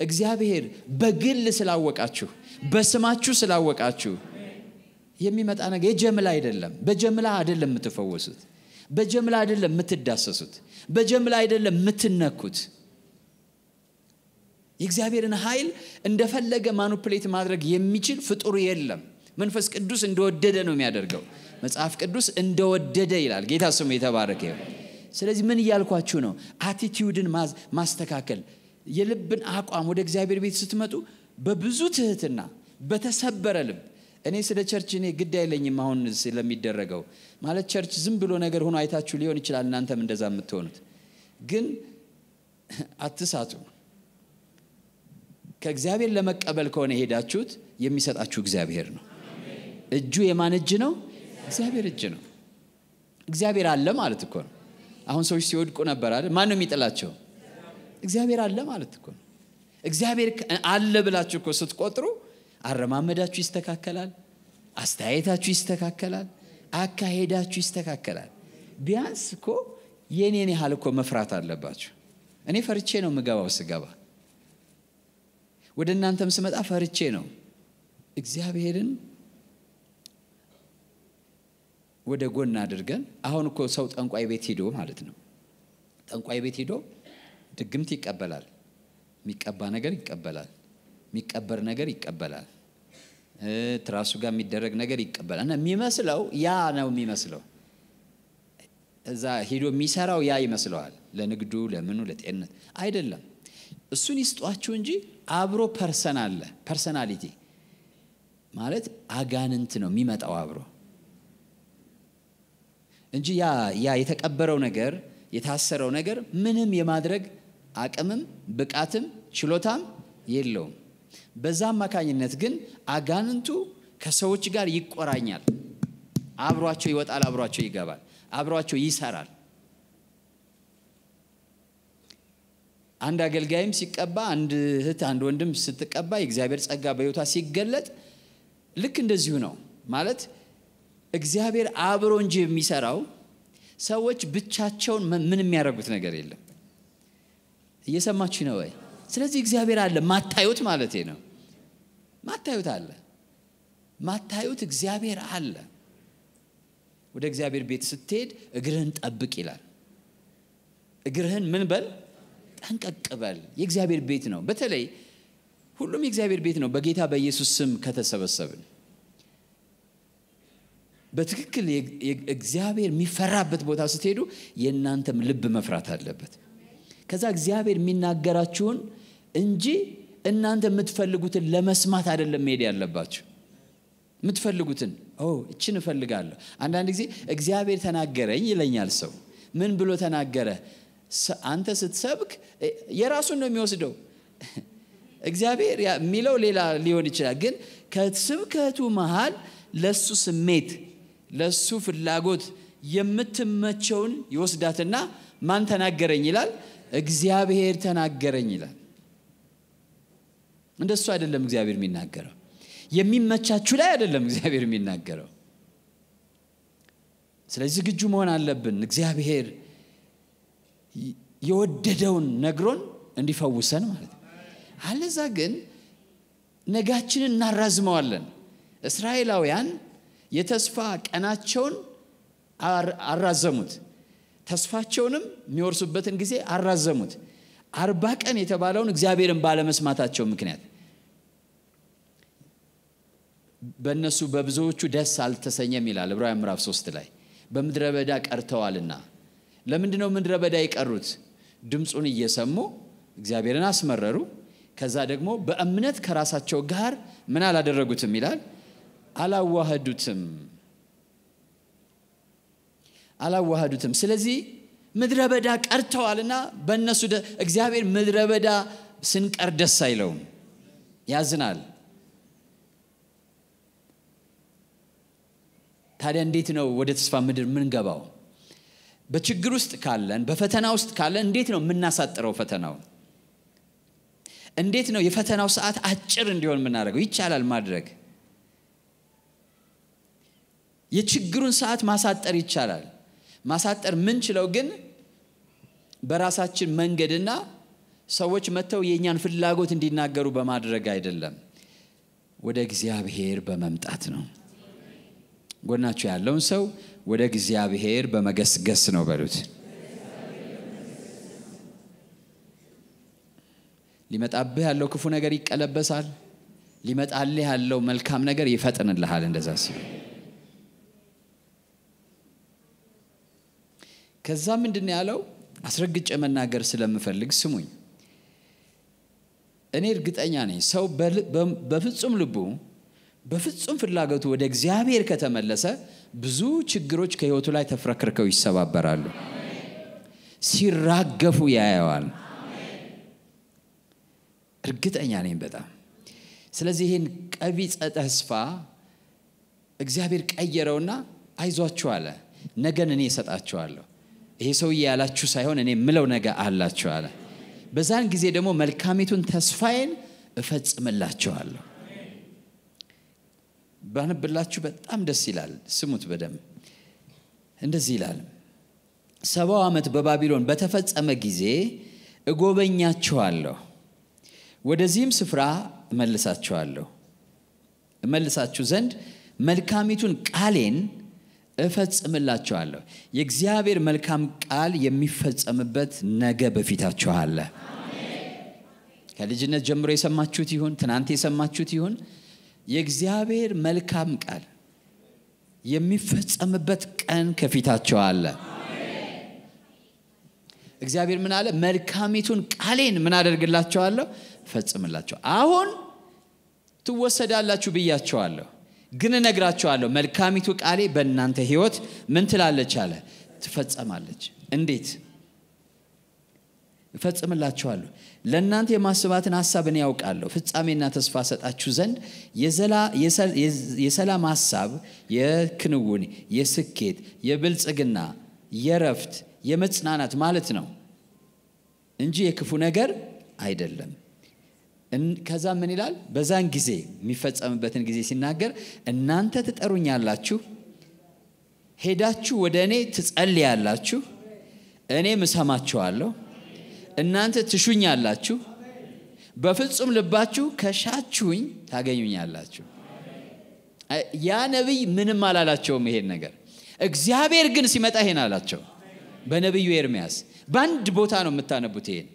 [SPEAKER 1] እግዚአብሔር በግል ስላወቃችሁ በስማችሁ ስላወቃችሁ የሚመጣ ነገር የጀምላ አይደለም በጀምላ አይደለም የምትፈወሱት በጀምላ አይደለም የምትዳሰሱት በጀምላ አይደለም የምትነኩት የእግዚአብሔርን ኃይል እንደፈለገ ማኑፕሌት ማድረግ የሚችል ፍጡር የለም መንፈስ ቅዱስ እንደወደደ ነው የሚያደርገው መጽሐፍ ቅዱስ እንደወደደ ይላል ጌታ ስሙ የተባረከ ስለዚህ ምን እያልኳችሁ ነው አቲቲዩድን ማስተካከል የልብን አቋም ወደ እግዚአብሔር ቤት ስትመጡ በብዙ ትህትና በተሰበረ ልብ እኔ ስለ ቸርች እኔ ግድ አይለኝም አሁን ስለሚደረገው ማለት ቸርች ዝም ብሎ ነገር ሆኖ አይታችሁ ሊሆን ይችላል እናንተም እንደዛ የምትሆኑት ግን አትሳቱ ከእግዚአብሔር ለመቀበል ከሆነ የሄዳችሁት የሚሰጣችሁ እግዚአብሔር ነው እጁ የማን እጅ ነው እግዚአብሔር እጅ ነው እግዚአብሔር አለ ማለት እኮ ነው አሁን ሰዎች ሲወድቁ ነበር አይደል ማን ነው የሚጥላቸው እግዚአብሔር አለ ማለት እኮ ነው እግዚአብሔር አለ ብላችሁ እኮ ስትቆጥሩ አረማመዳችሁ ይስተካከላል አስተያየታችሁ ይስተካከላል አካሄዳችሁ ይስተካከላል ቢያንስ እኮ የኔን ያህል እኮ መፍራት አለባችሁ እኔ ፈርቼ ነው ምገባው ስገባ ወደ እናንተም ስመጣ ፈርቼ ነው እግዚአብሔርን ወደ ጎን አድርገን አሁን እኮ ሰው ጠንቋይ ቤት ሂዶ ማለት ነው ጠንቋይ ቤት ሂዶ ድግምት ይቀበላል የሚቀባ ነገር ይቀበላል የሚቀበር ነገር ይቀበላል ትራሱ ጋር የሚደረግ ነገር ይቀበላል እና የሚመስለው ያ ነው የሚመስለው እዛ ሂዶ የሚሰራው ያ ይመስለዋል ለንግዱ ለምኑ ለጤንነት አይደለም እሱን ይስጧችሁ እንጂ አብሮ ፐርሰን አለ ፐርሰናሊቲ ማለት አጋንንት ነው የሚመጣው አብሮ እንጂ ያ ያ የተቀበረው ነገር የታሰረው ነገር ምንም የማድረግ አቅምም ብቃትም ችሎታም የለውም። በዛ አማካኝነት ግን አጋንንቱ ከሰዎች ጋር ይቆራኛል፣ አብሯቸው ይወጣል፣ አብሯቸው ይገባል፣ አብሯቸው ይሰራል። አንድ አገልጋይም ሲቀባ፣ አንድ እህት፣ አንድ ወንድም ስትቀባ፣ የእግዚአብሔር ጸጋ በሕይወቷ ሲገለጥ ልክ እንደዚሁ ነው ማለት እግዚአብሔር አብሮ እንጂ የሚሰራው ሰዎች ብቻቸውን ምን የሚያደርጉት ነገር የለም። እየሰማችሁ ነው ወይ? ስለዚህ እግዚአብሔር አለ፣ ማታዩት ማለት ነው። ማታዩት አለ፣ ማታዩት እግዚአብሔር አለ። ወደ እግዚአብሔር ቤት ስትሄድ እግርህን ጠብቅ ይላል። እግርህን ምን በል ጠንቀቅ በል። የእግዚአብሔር ቤት ነው። በተለይ ሁሉም የእግዚአብሔር ቤት ነው በጌታ በኢየሱስ ስም ከተሰበሰብን በትክክል እግዚአብሔር የሚፈራበት ቦታ ስትሄዱ የእናንተም ልብ መፍራት አለበት ከዛ እግዚአብሔር የሚናገራችሁን እንጂ እናንተ የምትፈልጉትን ለመስማት አይደለም መሄድ ያለባችሁ የምትፈልጉትን እችን እፈልጋለሁ አንዳንድ ጊዜ እግዚአብሔር ተናገረኝ ይለኛል ሰው ምን ብሎ ተናገረ አንተ ስትሰብክ የራሱን ነው የሚወስደው እግዚአብሔር የሚለው ሌላ ሊሆን ይችላል ግን ከስብከቱ መሃል ለእሱ ስሜት ለእሱ ፍላጎት የምትመቸውን ይወስዳትና ማን ተናገረኝ ይላል እግዚአብሔር ተናገረኝ ይላል እንደሱ አይደለም እግዚአብሔር የሚናገረው የሚመቻችሁ ላይ አይደለም እግዚአብሔር የሚናገረው ስለዚህ ዝግጁ መሆን አለብን እግዚአብሔር የወደደውን ነግሮን እንዲፈውሰን ማለት ነው አለዛ ግን ነጋችን እናራዝመዋለን እስራኤላውያን የተስፋ ቀናቸውን አራዘሙት። ተስፋቸውንም የሚወርሱበትን ጊዜ አራዘሙት። አርባ ቀን የተባለውን እግዚአብሔርን ባለመስማታቸው ምክንያት በእነሱ በብዙዎቹ ደስ አልተሰኘም ይላል ብራ ምዕራፍ ሶስት ላይ በምድረ በዳ ቀርተዋልና። ለምንድ ነው ምድረ በዳ የቀሩት? ድምፁን እየሰሙ እግዚአብሔርን አስመረሩ። ከዛ ደግሞ በእምነት ከራሳቸው ጋር ምን አላደረጉትም ይላል አላዋህዱትም አላዋህዱትም። ስለዚህ ምድረ በዳ ቀርተዋልና በእነሱ እግዚአብሔር ምድረ በዳ ስንቀር ደስ አይለውም፣ ያዝናል። ታዲያ እንዴት ነው ወደ ተስፋ ምድር ምንገባው? በችግር ውስጥ ካለን፣ በፈተና ውስጥ ካለን እንዴት ነው የምናሳጥረው ፈተናው እንዴት ነው የፈተናው ሰዓት አጭር እንዲሆን የምናደርገው? ይቻላል ማድረግ የችግሩን ሰዓት ማሳጠር ይቻላል። ማሳጠር ምንችለው ግን በራሳችን መንገድና ሰዎች መጥተው የእኛን ፍላጎት እንዲናገሩ በማድረግ አይደለም፣ ወደ እግዚአብሔር በመምጣት ነው። ጎናቸው ያለውን ሰው ወደ እግዚአብሔር በመገስገስ ነው በሉት። ሊመጣብህ ያለው ክፉ ነገር ይቀለበሳል። ሊመጣልህ ያለው መልካም ነገር ይፈጥንልሃል። እንደዛ ሲሆን ከዛ ምንድን ያለው አስረግጭ መናገር ስለምፈልግ ስሙኝ እኔ እርግጠኛ ነኝ ሰው በፍጹም ልቡ በፍጹም ፍላጎቱ ወደ እግዚአብሔር ከተመለሰ ብዙ ችግሮች ከህይወቱ ላይ ተፍረክርከው ይሰባበራሉ ሲራገፉ ያየዋል እርግጠኛ ነኝ በጣም ስለዚህ ይህን ቀቢጸ ተስፋ እግዚአብሔር ቀየረውና አይዟችሁ አለ ነገን እኔ እሰጣችኋለሁ ይሄ ሰውዬ ያላችሁ ሳይሆን እኔ ምለው ነገር አላችሁ አለ በዛን ጊዜ ደግሞ መልካሚቱን ተስፋዬን እፈጽምላችኋለሁ ባንብላችሁ በጣም ደስ ይላል ስሙት በደም እንደዚህ ይላል ሰባው ዓመት በባቢሎን በተፈጸመ ጊዜ እጎበኛችኋለሁ ወደዚህም ስፍራ እመልሳችኋለሁ እመልሳችሁ ዘንድ መልካሚቱን ቃሌን እፈጽምላችኋለሁ። የእግዚአብሔር መልካም ቃል የሚፈጸምበት ነገ በፊታችኋለ ከልጅነት ጀምሮ የሰማችሁት ይሁን ትናንት የሰማችሁት ይሁን የእግዚአብሔር መልካም ቃል የሚፈጸምበት ቀን ከፊታቸው አለ። እግዚአብሔር ምን አለ? መልካሚቱን ቃሌን ምን አደርግላቸዋለሁ? ፈጽምላቸው። አሁን ትወሰዳላችሁ ብያቸዋለሁ። ግን እነግራችኋለሁ መልካሚቱ ቃሌ በእናንተ ህይወት ምን ትላለች አለ ትፈጸማለች እንዴት እፈጽምላችኋለሁ ለእናንተ የማስባትን ሀሳብ እኔ ያውቃለሁ ፍጻሜና ተስፋ ሰጣችሁ ዘንድ የሰላም ሀሳብ የክንውን የስኬት የብልጽግና የረፍት የመጽናናት ማለት ነው እንጂ የክፉ ነገር አይደለም ከዛ ምን ይላል? በዛን ጊዜ የሚፈጸምበትን ጊዜ ሲናገር እናንተ ትጠሩኛላችሁ፣ ሄዳችሁ ወደ እኔ ትጸልያላችሁ፣ እኔ ምሰማችኋለሁ እናንተ ትሹኛላችሁ፣ በፍጹም ልባችሁ ከሻችሁኝ ታገኙኛላችሁ። ያ ነቢይ ምንም አላላቸውም ይሄን ነገር። እግዚአብሔር ግን ሲመጣ ይሄን አላቸው። በነቢዩ ኤርሚያስ በአንድ ቦታ ነው የምታነቡት ይሄን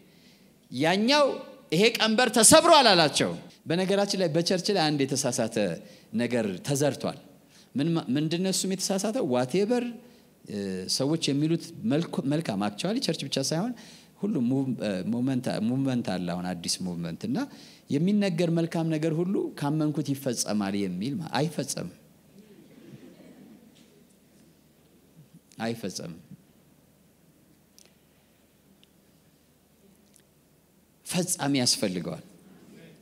[SPEAKER 1] ያኛው ይሄ ቀንበር ተሰብሯል አላቸው በነገራችን ላይ በቸርች ላይ አንድ የተሳሳተ ነገር ተዘርቷል ምንድ እሱም የተሳሳተ ዋቴበር ሰዎች የሚሉት መልካም አክቸዋል ቸርች ብቻ ሳይሆን ሁሉም ሙቭመንት አለ አሁን አዲስ ሙቭመንት እና የሚነገር መልካም ነገር ሁሉ ካመንኩት ይፈጸማል የሚል አይፈጸምም አይፈጸምም ፈጻሚ ያስፈልገዋል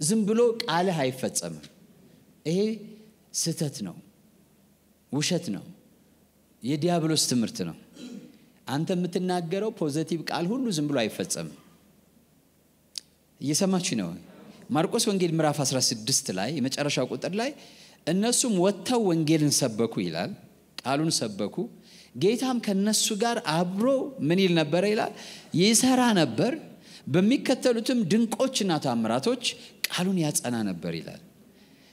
[SPEAKER 1] ዝም ብሎ ቃልህ አይፈጸምም ይሄ ስህተት ነው ውሸት ነው የዲያብሎስ ትምህርት ነው አንተ የምትናገረው ፖዘቲቭ ቃል ሁሉ ዝም ብሎ አይፈጸምም እየሰማችሁ ነው ማርቆስ ወንጌል ምዕራፍ 16 ላይ የመጨረሻው ቁጥር ላይ እነሱም ወጥተው ወንጌልን ሰበኩ ይላል ቃሉን ሰበኩ ጌታም ከነሱ ጋር አብሮ ምን ይል ነበረ ይላል ይሰራ ነበር በሚከተሉትም ድንቆችና ታምራቶች ቃሉን ያጸና ነበር ይላል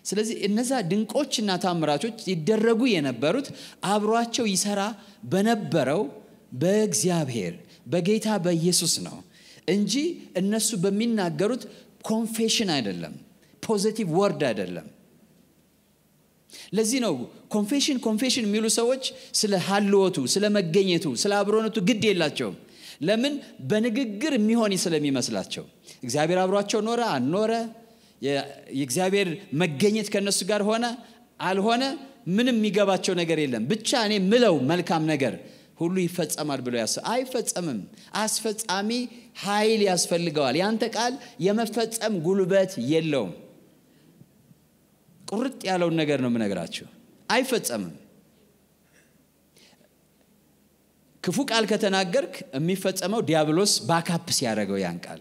[SPEAKER 1] ስለዚህ እነዛ ድንቆችና ታምራቶች ይደረጉ የነበሩት አብሯቸው ይሰራ በነበረው በእግዚአብሔር በጌታ በኢየሱስ ነው እንጂ እነሱ በሚናገሩት ኮንፌሽን አይደለም ፖዘቲቭ ወርድ አይደለም ለዚህ ነው ኮንፌሽን ኮንፌሽን የሚሉ ሰዎች ስለ ሀልወቱ ስለ መገኘቱ ስለ አብሮነቱ ግድ የላቸውም ለምን በንግግር የሚሆን ስለሚመስላቸው እግዚአብሔር አብሯቸው ኖረ አኖረ የእግዚአብሔር መገኘት ከነሱ ጋር ሆነ አልሆነ ምንም የሚገባቸው ነገር የለም ብቻ እኔ ምለው መልካም ነገር ሁሉ ይፈጸማል ብሎ ያስ አይፈጸምም አስፈጻሚ ኃይል ያስፈልገዋል ያንተ ቃል የመፈጸም ጉልበት የለውም ቁርጥ ያለውን ነገር ነው የምነግራችሁ አይፈጸምም ክፉ ቃል ከተናገርክ የሚፈጸመው ዲያብሎስ ባካፕ ሲያደረገው ያን ቃል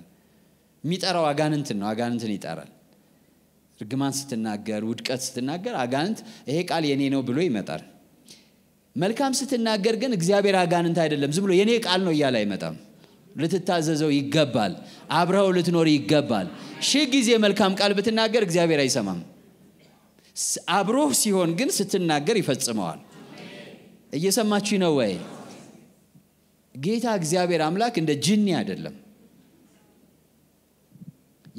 [SPEAKER 1] የሚጠራው አጋንንትን ነው አጋንንትን ይጠራል እርግማን ስትናገር ውድቀት ስትናገር አጋንንት ይሄ ቃል የኔ ነው ብሎ ይመጣል መልካም ስትናገር ግን እግዚአብሔር አጋንንት አይደለም ዝም ብሎ የኔ ቃል ነው እያለ አይመጣም ልትታዘዘው ይገባል አብረው ልትኖር ይገባል ሺህ ጊዜ መልካም ቃል ብትናገር እግዚአብሔር አይሰማም አብሮህ ሲሆን ግን ስትናገር ይፈጽመዋል እየሰማችሁ ነው ወይ ጌታ እግዚአብሔር አምላክ እንደ ጅኒ አይደለም።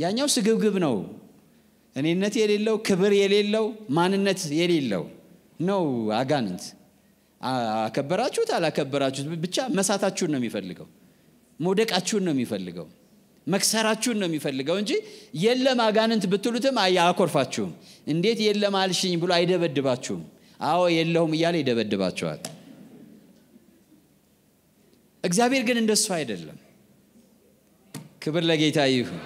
[SPEAKER 1] ያኛው ስግብግብ ነው። እኔነት የሌለው ክብር የሌለው ማንነት የሌለው ነው አጋንንት። አከበራችሁት አላከበራችሁት ብቻ መሳታችሁን ነው የሚፈልገው፣ መውደቃችሁን ነው የሚፈልገው፣ መክሰራችሁን ነው የሚፈልገው እንጂ የለም አጋንንት ብትሉትም አያኮርፋችሁም። እንዴት የለም አልሽኝ ብሎ አይደበድባችሁም። አዎ የለሁም እያለ ይደበድባችኋል። እግዚአብሔር ግን እንደሱ አይደለም ክብር ለጌታ ይሁን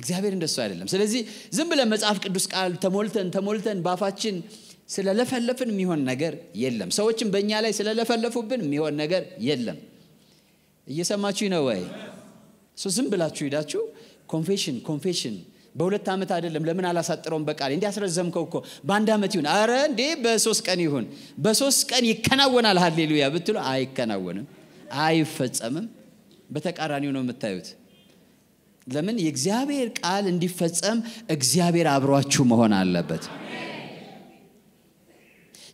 [SPEAKER 1] እግዚአብሔር እንደሱ አይደለም ስለዚህ ዝም ብለን መጽሐፍ ቅዱስ ቃል ተሞልተን ተሞልተን ባፋችን ስለለፈለፍን የሚሆን ነገር የለም ሰዎችም በእኛ ላይ ስለለፈለፉብን የሚሆን ነገር የለም እየሰማችሁ ነው ወይ እሱ ዝም ብላችሁ ሂዳችሁ ኮንፌሽን ኮንፌሽን በሁለት ዓመት አይደለም ለምን አላሳጥረውም በቃል እንዲያስረዘምከው እኮ በአንድ ዓመት ይሁን አረ እንዴ በሶስት ቀን ይሁን በሶስት ቀን ይከናወናል ሀሌሉያ ብትሉ አይከናወንም አይፈጸምም በተቃራኒው ነው የምታዩት ለምን የእግዚአብሔር ቃል እንዲፈጸም እግዚአብሔር አብሯችሁ መሆን አለበት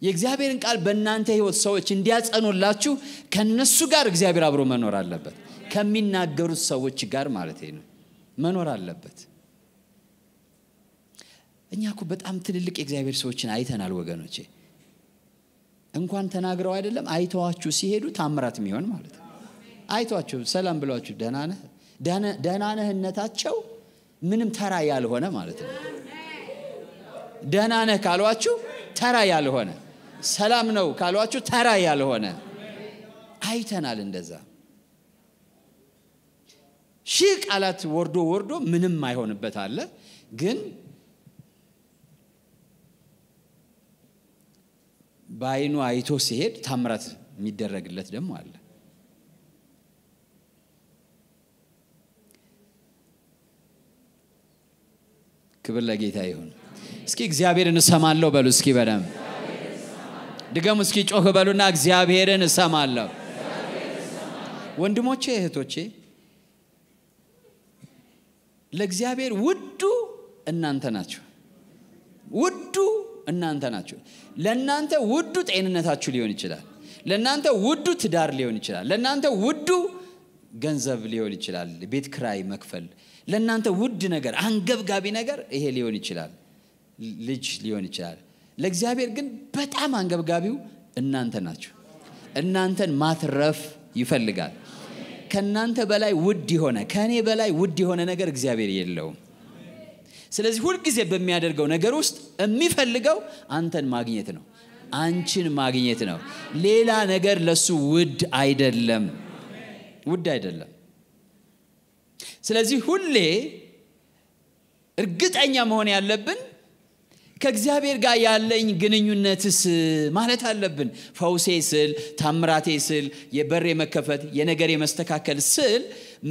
[SPEAKER 1] የእግዚአብሔርን ቃል በእናንተ ህይወት ሰዎች እንዲያጸኑላችሁ ከነሱ ጋር እግዚአብሔር አብሮ መኖር አለበት ከሚናገሩት ሰዎች ጋር ማለት ነው መኖር አለበት እኛ እኮ በጣም ትልልቅ የእግዚአብሔር ሰዎችን አይተናል ወገኖቼ እንኳን ተናግረው አይደለም አይተዋችሁ ሲሄዱ ታምራት የሚሆን ማለት ነው አይተዋችሁ ሰላም ብሏችሁ ደናነህ ደናነህነታቸው ምንም ተራ ያልሆነ ማለት ነው ደናነህ ካሏችሁ ተራ ያልሆነ ሰላም ነው ካሏችሁ ተራ ያልሆነ አይተናል እንደዛ ሺህ ቃላት ወርዶ ወርዶ ምንም አይሆንበት አለ ግን በአይኑ አይቶ ሲሄድ ታምራት የሚደረግለት ደግሞ አለ ክብር ለጌታ ይሁን እስኪ እግዚአብሔርን እሰማለሁ በሉ እስኪ በደም ድገሙ እስኪ ጮህ በሉና እግዚአብሔርን እሰማለሁ ወንድሞቼ እህቶቼ ለእግዚአብሔር ውዱ እናንተ ናቸው ውዱ እናንተ ናችሁ ለእናንተ ውዱ ጤንነታችሁ ሊሆን ይችላል ለእናንተ ውዱ ትዳር ሊሆን ይችላል ለእናንተ ውዱ ገንዘብ ሊሆን ይችላል ቤት ክራይ መክፈል ለእናንተ ውድ ነገር አንገብጋቢ ነገር ይሄ ሊሆን ይችላል ልጅ ሊሆን ይችላል ለእግዚአብሔር ግን በጣም አንገብጋቢው እናንተ ናችሁ እናንተን ማትረፍ ይፈልጋል ከእናንተ በላይ ውድ የሆነ ከእኔ በላይ ውድ የሆነ ነገር እግዚአብሔር የለውም ስለዚህ ሁልጊዜ በሚያደርገው ነገር ውስጥ የሚፈልገው አንተን ማግኘት ነው አንቺን ማግኘት ነው ሌላ ነገር ለሱ ውድ አይደለም ውድ አይደለም ስለዚህ ሁሌ እርግጠኛ መሆን ያለብን ከእግዚአብሔር ጋር ያለኝ ግንኙነትስ ማለት አለብን ፈውሴ ስል ታምራቴ ስል የበር የመከፈት የነገር የመስተካከል ስል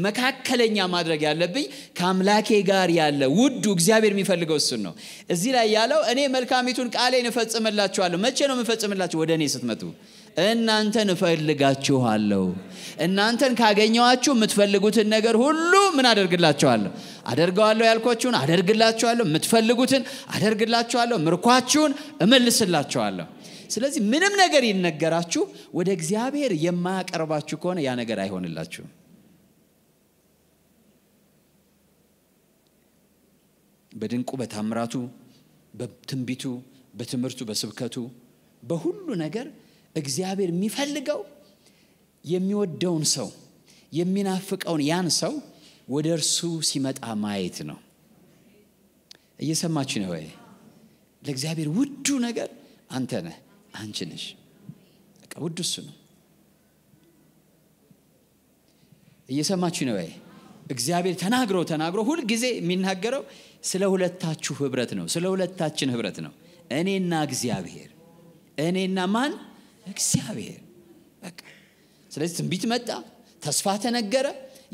[SPEAKER 1] መካከለኛ ማድረግ ያለብኝ ከአምላኬ ጋር ያለ ውዱ እግዚአብሔር የሚፈልገው እሱን ነው እዚህ ላይ ያለው እኔ መልካሚቱን ቃሌን እፈጽምላችኋለሁ መቼ ነው የምፈጽምላችሁ ወደ እኔ ስትመጡ እናንተን እፈልጋችኋለሁ እናንተን ካገኘዋችሁ የምትፈልጉትን ነገር ሁሉ ምን አደርግላችኋለሁ አደርገዋለሁ ያልኳችሁን አደርግላችኋለሁ የምትፈልጉትን አደርግላችኋለሁ ምርኳችሁን እመልስላችኋለሁ ስለዚህ ምንም ነገር ይነገራችሁ ወደ እግዚአብሔር የማያቀርባችሁ ከሆነ ያ ነገር አይሆንላችሁም በድንቁ፣ በታምራቱ፣ በትንቢቱ፣ በትምህርቱ፣ በስብከቱ፣ በሁሉ ነገር እግዚአብሔር የሚፈልገው የሚወደውን ሰው የሚናፍቀውን ያን ሰው ወደ እርሱ ሲመጣ ማየት ነው። እየሰማችሁ ነው ለእግዚአብሔር ውዱ ነገር አንተ ነህ፣ አንቺ ነሽ። ውድ እሱ ነው። እየሰማችሁ ነው እግዚአብሔር ተናግሮ ተናግሮ ሁልጊዜ የሚናገረው ስለ ሁለታችሁ ህብረት ነው ስለ ሁለታችን ህብረት ነው እኔና እግዚአብሔር እኔና ማን እግዚአብሔር በቃ ስለዚህ ትንቢት መጣ ተስፋ ተነገረ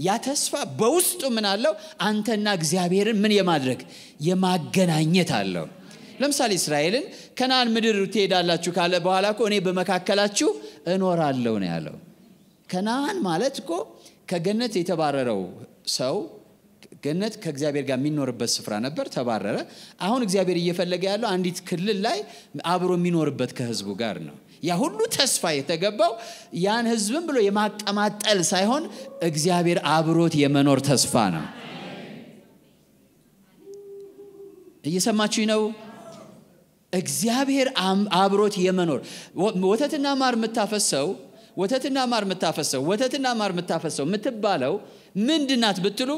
[SPEAKER 1] ያ ተስፋ በውስጡ ምን አለው አንተና እግዚአብሔርን ምን የማድረግ የማገናኘት አለው ለምሳሌ እስራኤልን ከናን ምድር ትሄዳላችሁ ካለ በኋላ እኮ እኔ በመካከላችሁ እኖራለሁ ነው ያለው ከናን ማለት እኮ ከገነት የተባረረው ሰው ገነት ከእግዚአብሔር ጋር የሚኖርበት ስፍራ ነበር ተባረረ አሁን እግዚአብሔር እየፈለገ ያለው አንዲት ክልል ላይ አብሮ የሚኖርበት ከህዝቡ ጋር ነው ያ ሁሉ ተስፋ የተገባው ያን ህዝብም ብሎ የማቀማጠል ሳይሆን እግዚአብሔር አብሮት የመኖር ተስፋ ነው እየሰማችሁ ነው እግዚአብሔር አብሮት የመኖር ወተትና ማር የምታፈሰው ወተትና ማር የምታፈሰው ወተትና ማር የምታፈሰው የምትባለው ምንድናት ብትሉ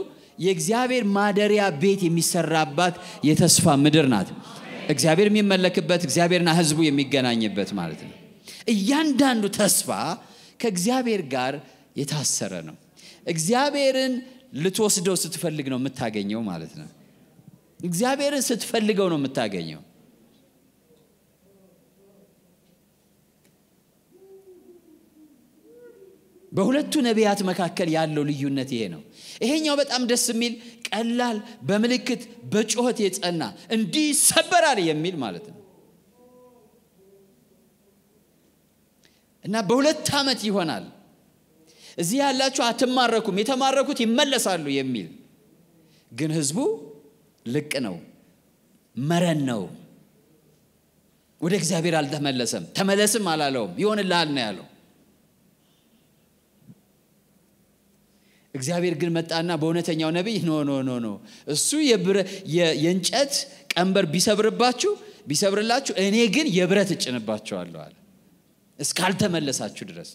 [SPEAKER 1] የእግዚአብሔር ማደሪያ ቤት የሚሰራባት የተስፋ ምድር ናት። እግዚአብሔር የሚመለክበት እግዚአብሔርና ህዝቡ የሚገናኝበት ማለት ነው። እያንዳንዱ ተስፋ ከእግዚአብሔር ጋር የታሰረ ነው። እግዚአብሔርን ልትወስደው ስትፈልግ ነው የምታገኘው ማለት ነው። እግዚአብሔርን ስትፈልገው ነው የምታገኘው። በሁለቱ ነቢያት መካከል ያለው ልዩነት ይሄ ነው። ይሄኛው በጣም ደስ የሚል ቀላል በምልክት በጩኸት የጸና እንዲህ ሰበራል የሚል ማለት ነው እና በሁለት ዓመት ይሆናል እዚህ ያላችሁ አትማረኩም የተማረኩት ይመለሳሉ የሚል ግን ህዝቡ ልቅ ነው መረን ነው ወደ እግዚአብሔር አልተመለሰም ተመለስም አላለውም ይሆንልሃል ነው ያለው እግዚአብሔር ግን መጣና በእውነተኛው ነቢይ ኖ ኖ ኖ ኖ እሱ የእንጨት ቀንበር ቢሰብርባችሁ ቢሰብርላችሁ እኔ ግን የብረት እጭንባቸዋለሁ አለ እስካልተመለሳችሁ ድረስ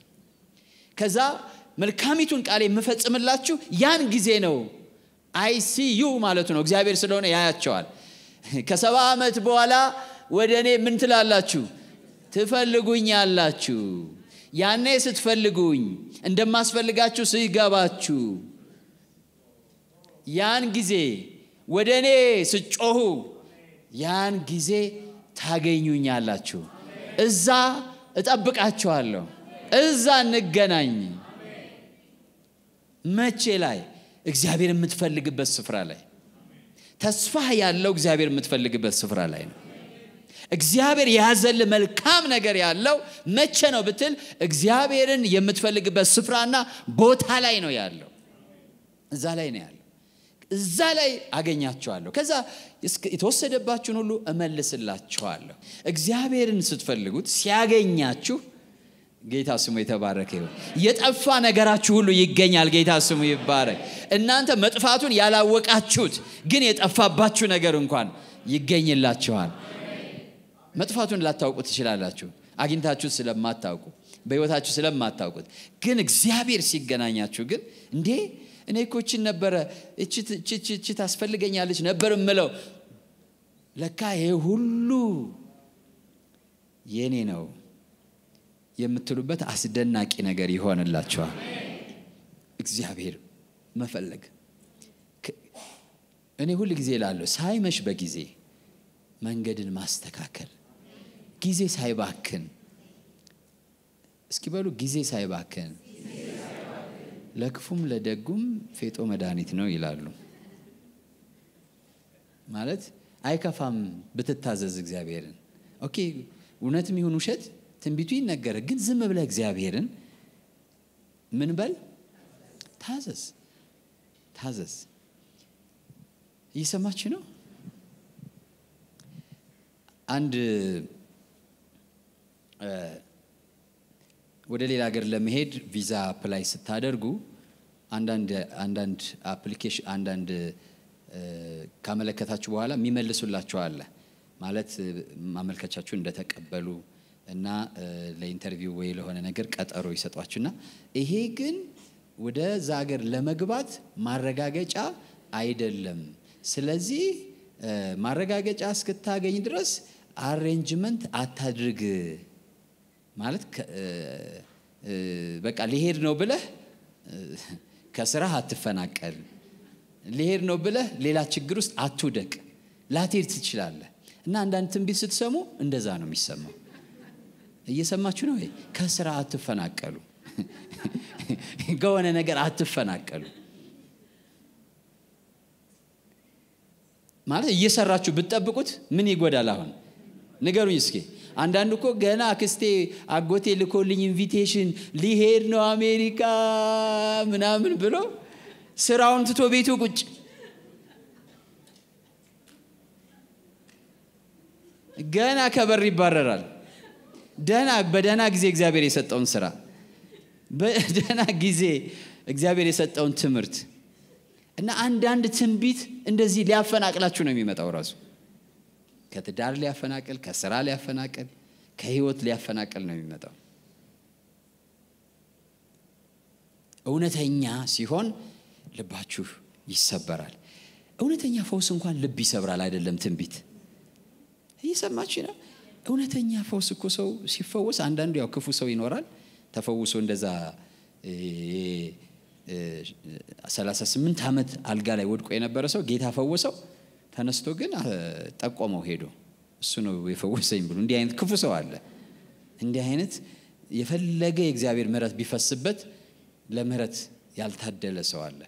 [SPEAKER 1] ከዛ መልካሚቱን ቃል የምፈጽምላችሁ ያን ጊዜ ነው አይሲዩ ማለቱ ነው እግዚአብሔር ስለሆነ ያያቸዋል ከሰባ ዓመት በኋላ ወደ እኔ ምን ትላላችሁ ትፈልጉኛላችሁ ያኔ ስትፈልጉኝ እንደማስፈልጋችሁ ሲገባችሁ ያን ጊዜ ወደ እኔ ስጮሁ ያን ጊዜ ታገኙኛላችሁ። እዛ እጠብቃችኋለሁ። እዛ እንገናኝ። መቼ ላይ? እግዚአብሔር የምትፈልግበት ስፍራ ላይ። ተስፋ ያለው እግዚአብሔር የምትፈልግበት ስፍራ ላይ ነው። እግዚአብሔር የያዘል መልካም ነገር ያለው መቼ ነው ብትል እግዚአብሔርን የምትፈልግበት ስፍራና ቦታ ላይ ነው ያለው እዛ ላይ ነው ያለው እዛ ላይ አገኛቸዋለሁ ከዛ የተወሰደባችሁን ሁሉ እመልስላችኋለሁ እግዚአብሔርን ስትፈልጉት ሲያገኛችሁ ጌታ ስሙ የተባረከ ይሁን የጠፋ ነገራችሁ ሁሉ ይገኛል ጌታ ስሙ ይባረክ እናንተ መጥፋቱን ያላወቃችሁት ግን የጠፋባችሁ ነገር እንኳን ይገኝላችኋል መጥፋቱን ላታውቁ ትችላላችሁ አግኝታችሁ ስለማታውቁ በህይወታችሁ ስለማታውቁት ግን እግዚአብሔር ሲገናኛችሁ ግን እንዴ እኔ ኮችን ነበረ እች ታስፈልገኛለች ነበር ምለው ለካ ይሄ ሁሉ የኔ ነው የምትሉበት አስደናቂ ነገር ይሆንላቸዋል እግዚአብሔር መፈለግ እኔ ሁል ጊዜ ላለሁ ሳይመሽ በጊዜ መንገድን ማስተካከል ጊዜ ሳይባክን እስኪ በሉ ጊዜ ሳይባክን ለክፉም ለደጉም ፌጦ መድኃኒት ነው ይላሉ። ማለት አይከፋም ብትታዘዝ እግዚአብሔርን። ኦኬ እውነትም ይሁን ውሸት ትንቢቱ ይነገረ፣ ግን ዝም ብለ እግዚአብሔርን ምን በል ታዘዝ፣ ታዘዝ። እየሰማች ነው አንድ ወደ ሌላ ሀገር ለመሄድ ቪዛ አፕላይ ስታደርጉ አንዳንድ አፕሊኬሽን አንዳንድ ካመለከታችሁ በኋላ የሚመልሱላችሁ አለ ማለት ማመልከቻችሁ እንደተቀበሉ እና ለኢንተርቪው ወይ ለሆነ ነገር ቀጠሮ ይሰጧችሁና ይሄ ግን ወደዛ ሀገር ለመግባት ማረጋገጫ አይደለም። ስለዚህ ማረጋገጫ እስክታገኝ ድረስ አሬንጅመንት አታድርግ ማለት በቃ ሊሄድ ነው ብለህ ከስራህ አትፈናቀል። ሊሄድ ነው ብለህ ሌላ ችግር ውስጥ አትውደቅ። ላትሄድ ትችላለህ። እና አንዳንድ ትንቢት ስትሰሙ እንደዛ ነው የሚሰማው። እየሰማችሁ ነው ወይ? ከስራ አትፈናቀሉ፣ ከሆነ ነገር አትፈናቀሉ። ማለት እየሰራችሁ ብትጠብቁት ምን ይጎዳል አሁን ንገሩኝ እስኪ አንዳንድ እኮ ገና ክስቴ አጎቴ ልኮልኝ ኢንቪቴሽን ሊሄድ ነው አሜሪካ ምናምን ብሎ ስራውን ትቶ ቤቱ ቁጭ ገና ከበር ይባረራል ደና በደና ጊዜ እግዚአብሔር የሰጠውን ስራ በደና ጊዜ እግዚአብሔር የሰጠውን ትምህርት እና አንዳንድ ትንቢት እንደዚህ ሊያፈናቅላችሁ ነው የሚመጣው ራሱ ከትዳር ሊያፈናቅል፣ ከስራ ሊያፈናቅል፣ ከህይወት ሊያፈናቅል ነው የሚመጣው። እውነተኛ ሲሆን ልባችሁ ይሰበራል። እውነተኛ ፈውስ እንኳን ልብ ይሰብራል። አይደለም ትንቢት እየሰማች ነው። እውነተኛ ፈውስ እኮ ሰው ሲፈወስ፣ አንዳንዱ ያው ክፉ ሰው ይኖራል ተፈውሶ እንደዛ 38 ዓመት አልጋ ላይ ወድቆ የነበረ ሰው ጌታ ፈውሰው ተነስቶ ግን ጠቆመው ሄዶ እሱ ነው የፈወሰኝ ብሎ እንዲህ አይነት ክፉ ሰው አለ እንዲህ አይነት የፈለገ የእግዚአብሔር ምረት ቢፈስበት ለምረት ያልታደለ ሰው አለ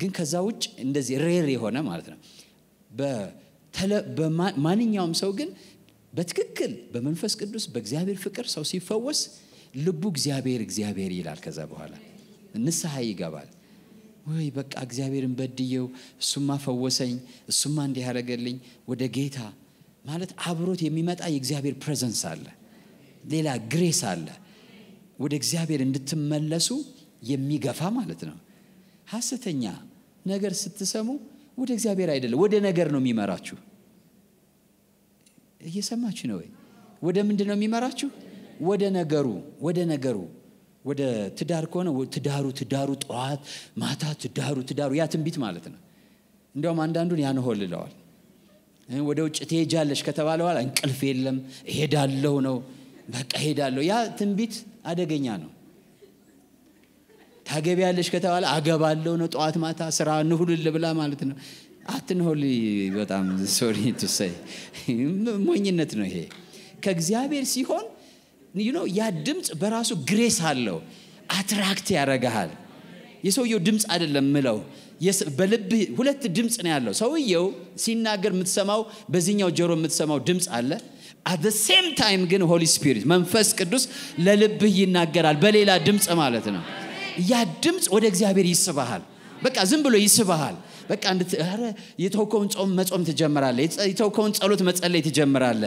[SPEAKER 1] ግን ከዛ ውጭ እንደዚህ ሬር የሆነ ማለት ነው ማንኛውም ሰው ግን በትክክል በመንፈስ ቅዱስ በእግዚአብሔር ፍቅር ሰው ሲፈወስ ልቡ እግዚአብሔር እግዚአብሔር ይላል ከዛ በኋላ ንስሐ ይገባል ወይ በቃ እግዚአብሔርን በድየው እሱማ ፈወሰኝ እሱማ እንዲህ ያደረገልኝ ወደ ጌታ ማለት አብሮት የሚመጣ የእግዚአብሔር ፕሬዘንስ አለ ሌላ ግሬስ አለ ወደ እግዚአብሔር እንድትመለሱ የሚገፋ ማለት ነው ሀሰተኛ ነገር ስትሰሙ ወደ እግዚአብሔር አይደለም ወደ ነገር ነው የሚመራችሁ እየሰማችሁ ነው ወይ ወደ ምንድን ነው የሚመራችሁ ወደ ነገሩ ወደ ነገሩ ወደ ትዳር ከሆነ ትዳሩ ትዳሩ ጠዋት ማታ ትዳሩ ትዳሩ ያ ትንቢት ማለት ነው እንዲያውም አንዳንዱን ያንሆልለዋል ወደ ውጭ ትሄጃለሽ ከተባለ በኋላ እንቅልፍ የለም ሄዳለሁ ነው በቃ ሄዳለሁ ያ ትንቢት አደገኛ ነው ታገቢ ያለሽ ከተባለ አገባለሁ ነው ጠዋት ማታ ስራ ንሁልል ብላ ማለት ነው አትንሆል በጣም ሶሪ ቱሰይ ሞኝነት ነው ይሄ ከእግዚአብሔር ሲሆን ዩኖ ያ ድምፅ በራሱ ግሬስ አለው አትራክት ያደረግሃል የሰውየው ድምፅ አይደለም ምለው በልብ ሁለት ድምፅ ነው ያለው ሰውየው ሲናገር የምትሰማው በዚህኛው ጆሮ የምትሰማው ድምፅ አለ አት ሴም ታይም ግን ሆሊ ስፒሪት መንፈስ ቅዱስ ለልብህ ይናገራል በሌላ ድምፅ ማለት ነው ያ ድምፅ ወደ እግዚአብሔር ይስበሃል በቃ ዝም ብሎ ይስበሃል በቃ ኧረ የተውከውን ጾም መጾም ትጀምራለ የተውከውን ጸሎት መጸለይ ትጀምራለ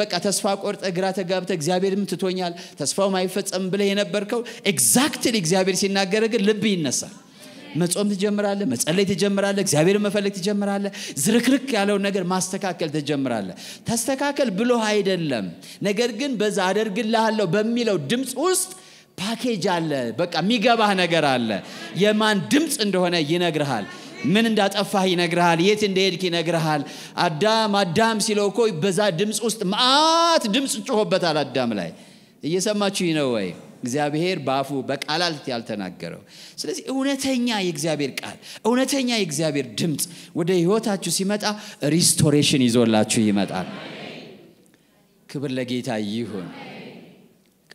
[SPEAKER 1] በቃ ተስፋ ቆርጠ ግራ ተጋብተ እግዚአብሔርም ትቶኛል፣ ተስፋውም አይፈጸም ብለ የነበርከው ኤግዛክትሊ እግዚአብሔር ሲናገረ ግን ልብ ይነሳል። መጾም ትጀምራለ መጸለይ ትጀምራለ እግዚአብሔር መፈለግ ትጀምራለ ዝርክርክ ያለውን ነገር ማስተካከል ትጀምራለ ተስተካከል ብሎ አይደለም፣ ነገር ግን በዛ አደርግልሃለሁ በሚለው ድምፅ ውስጥ ፓኬጅ አለ። በቃ የሚገባህ ነገር አለ። የማን ድምፅ እንደሆነ ይነግርሃል። ምን እንዳጠፋህ ይነግርሃል የት እንደሄድክ ይነግርሃል አዳም አዳም ሲለው እኮ በዛ ድምፅ ውስጥ ማት ድምፅ ጮሆበታል አዳም ላይ እየሰማችሁ ነው ወይ እግዚአብሔር በአፉ በቃላት ያልተናገረው ስለዚህ እውነተኛ የእግዚአብሔር ቃል እውነተኛ የእግዚአብሔር ድምፅ ወደ ህይወታችሁ ሲመጣ ሪስቶሬሽን ይዞላችሁ ይመጣል ክብር ለጌታ ይሁን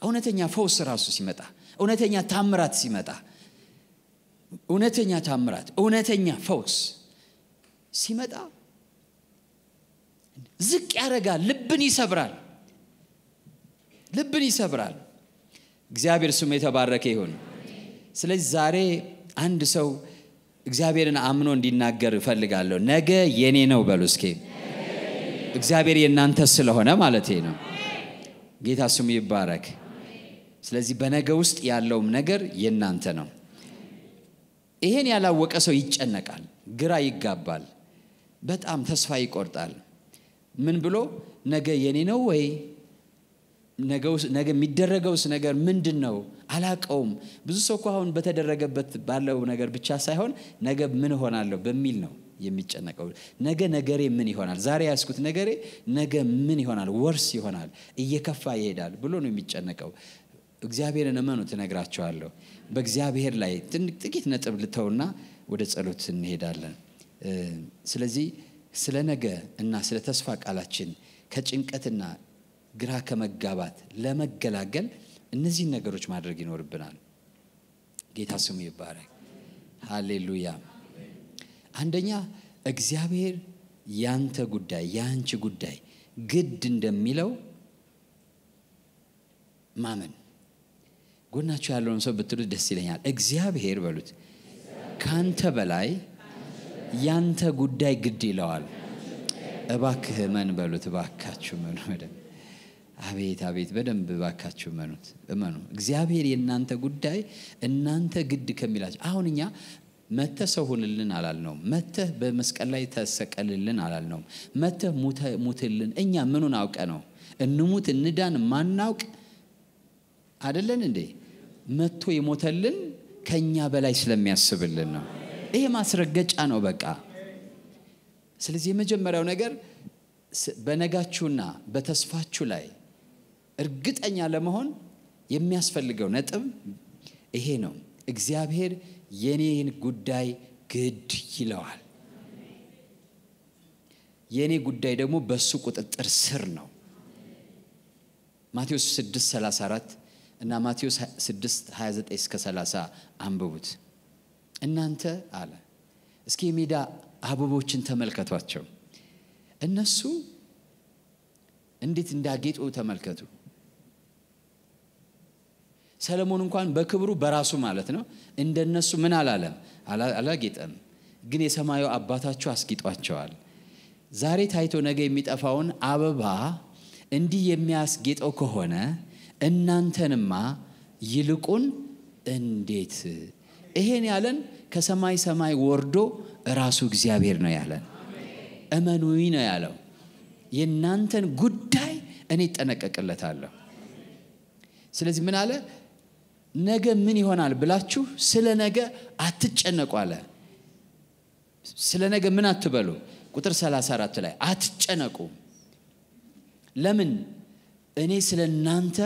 [SPEAKER 1] እውነተኛ ፈውስ ራሱ ሲመጣ እውነተኛ ታምራት ሲመጣ እውነተኛ ታምራት እውነተኛ ፈውስ ሲመጣ ዝቅ ያደረጋል ልብን ይሰብራል ልብን ይሰብራል እግዚአብሔር ስሙ የተባረከ ይሁን ስለዚህ ዛሬ አንድ ሰው እግዚአብሔርን አምኖ እንዲናገር እፈልጋለሁ ነገ የኔ ነው በሉ እስኬ እግዚአብሔር የእናንተ ስለሆነ ማለት ነው ጌታ ስሙ ይባረክ ስለዚህ በነገ ውስጥ ያለውም ነገር የእናንተ ነው ይሄን ያላወቀ ሰው ይጨነቃል፣ ግራ ይጋባል፣ በጣም ተስፋ ይቆርጣል። ምን ብሎ ነገ የኔ ነው ወይ ነገ የሚደረገውስ ነገር ምንድን ነው አላቀውም። ብዙ ሰው እኮ አሁን በተደረገበት ባለው ነገር ብቻ ሳይሆን ነገ ምን እሆናለሁ በሚል ነው የሚጨነቀው። ነገ ነገሬ ምን ይሆናል? ዛሬ ያስኩት ነገሬ ነገ ምን ይሆናል? ወርስ ይሆናል፣ እየከፋ ይሄዳል ብሎ ነው የሚጨነቀው። እግዚአብሔርን እመኑ ትነግራቸዋለሁ። በእግዚአብሔር ላይ ጥቂት ነጥብ ልተውና ወደ ጸሎት እንሄዳለን። ስለዚህ ስለ ነገ እና ስለ ተስፋ ቃላችን ከጭንቀትና ግራ ከመጋባት ለመገላገል እነዚህን ነገሮች ማድረግ ይኖርብናል። ጌታ ስሙ ይባረክ። ሃሌሉያ። አንደኛ እግዚአብሔር ያንተ ጉዳይ ያንቺ ጉዳይ ግድ እንደሚለው ማመን ጎናቸው ያለውን ሰው ብትሉት ደስ ይለኛል እግዚአብሔር በሉት ከአንተ በላይ ያንተ ጉዳይ ግድ ይለዋል እባክህ እመን በሉት እባካችሁ መኑ አቤት አቤት በደንብ እባካችሁ መኑት እመኑ እግዚአብሔር የእናንተ ጉዳይ እናንተ ግድ ከሚላቸው አሁን እኛ መተ ሰው ሁንልን አላልነውም መተህ በመስቀል ላይ ተሰቀልልን አላልነውም መተህ ሙትልን እኛ ምኑን አውቀ ነው እንሙት እንዳን ማናውቅ አደለን እንዴ መጥቶ የሞተልን ከኛ በላይ ስለሚያስብልን ነው። ይሄ ማስረገጫ ነው በቃ። ስለዚህ የመጀመሪያው ነገር በነጋችሁና በተስፋችሁ ላይ እርግጠኛ ለመሆን የሚያስፈልገው ነጥብ ይሄ ነው። እግዚአብሔር የኔን ጉዳይ ግድ ይለዋል። የእኔ ጉዳይ ደግሞ በእሱ ቁጥጥር ስር ነው። ማቴዎስ 6 34 እና ማቴዎስ 6 29 እስከ 30 አንብቡት። እናንተ አለ እስኪ የሜዳ አበቦችን ተመልከቷቸው። እነሱ እንዴት እንዳጌጡ ተመልከቱ። ሰለሞን እንኳን በክብሩ በራሱ ማለት ነው እንደነሱ ምን አላለም፣ አላጌጠም። ግን የሰማዩ አባታችሁ አስጊጧቸዋል። ዛሬ ታይቶ ነገ የሚጠፋውን አበባ እንዲህ የሚያስጌጠው ከሆነ እናንተንማ ይልቁን እንዴት ይሄን ያለን ከሰማይ ሰማይ ወርዶ ራሱ እግዚአብሔር ነው ያለን እመኑዊ ነው ያለው የእናንተን ጉዳይ እኔ እጠነቀቅለታለሁ ስለዚህ ምን አለ ነገ ምን ይሆናል ብላችሁ ስለ ነገ አትጨነቁ አለ ስለ ነገ ምን አትበሉ ቁጥር 34 ላይ አትጨነቁ ለምን እኔ ስለ እናንተ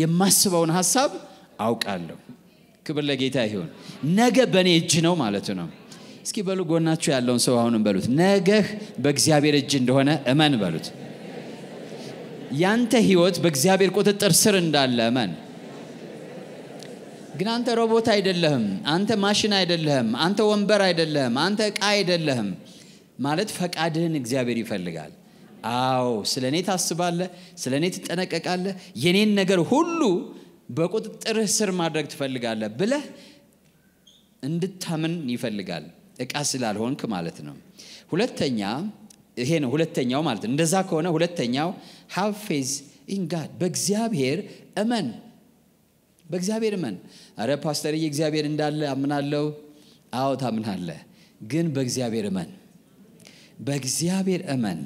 [SPEAKER 1] የማስበውን ሀሳብ አውቃለሁ ክብር ለጌታ ይሁን ነገ በእኔ እጅ ነው ማለት ነው እስኪ በሉ ጎናችሁ ያለውን ሰው አሁንም በሉት ነገህ በእግዚአብሔር እጅ እንደሆነ እመን በሉት ያንተ ህይወት በእግዚአብሔር ቁጥጥር ስር እንዳለ እመን ግን አንተ ሮቦት አይደለህም አንተ ማሽን አይደለህም አንተ ወንበር አይደለህም አንተ እቃ አይደለህም ማለት ፈቃድህን እግዚአብሔር ይፈልጋል አዎ ስለ እኔ ታስባለህ፣ ስለ እኔ ትጠነቀቃለህ፣ የኔን ነገር ሁሉ በቁጥጥርህ ስር ማድረግ ትፈልጋለህ ብለህ እንድታምን ይፈልጋል። እቃ ስላልሆንክ ማለት ነው። ሁለተኛ ይሄ ነው ሁለተኛው ማለት ነው። እንደዛ ከሆነ ሁለተኛው ሃቭ ፌዝ ኢን በእግዚአብሔር እመን፣ በእግዚአብሔር እመን። አረ ፓስተርዬ እግዚአብሔር እንዳለ አምናለው። አዎ ታምናለህ፣ ግን በእግዚአብሔር እመን፣ በእግዚአብሔር እመን።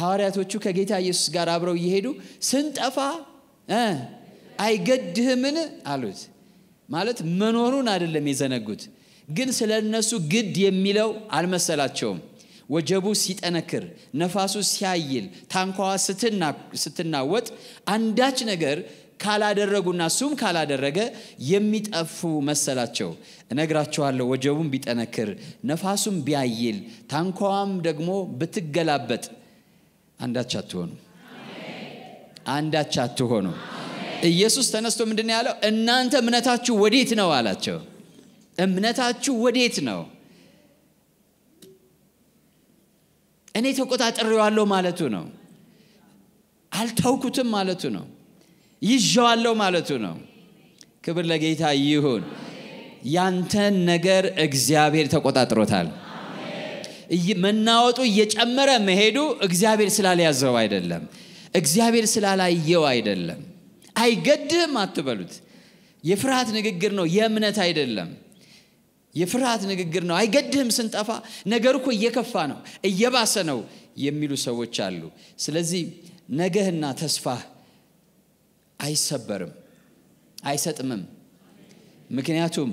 [SPEAKER 1] ሐዋርያቶቹ ከጌታ ኢየሱስ ጋር አብረው እየሄዱ ስንጠፋ አይገድህምን አሉት ማለት መኖሩን አይደለም የዘነጉት ግን ስለ እነሱ ግድ የሚለው አልመሰላቸውም ወጀቡ ሲጠነክር ነፋሱ ሲያይል ታንኳዋ ስትናወጥ አንዳች ነገር ካላደረጉና እሱም ካላደረገ የሚጠፉ መሰላቸው እነግራቸኋለሁ ወጀቡም ቢጠነክር ነፋሱም ቢያይል ታንኳዋም ደግሞ ብትገላበጥ አንዳች አትሆኑ አንዳች አትሆኑ ኢየሱስ ተነስቶ ምንድን ያለው እናንተ እምነታችሁ ወዴት ነው አላቸው እምነታችሁ ወዴት ነው እኔ ተቆጣጠሬዋለሁ ማለቱ ነው አልተውኩትም ማለቱ ነው ይዣዋለሁ ማለቱ ነው ክብር ለጌታ ይሁን ያንተን ነገር እግዚአብሔር ተቆጣጥሮታል መናወጡ እየጨመረ መሄዱ እግዚአብሔር ስላልያዘው አይደለም እግዚአብሔር ስላላየው አይደለም አይገድህም አትበሉት የፍርሃት ንግግር ነው የእምነት አይደለም የፍርሃት ንግግር ነው አይገድህም ስንጠፋ ነገር እኮ እየከፋ ነው እየባሰ ነው የሚሉ ሰዎች አሉ ስለዚህ ነገህና ተስፋ አይሰበርም አይሰጥምም ምክንያቱም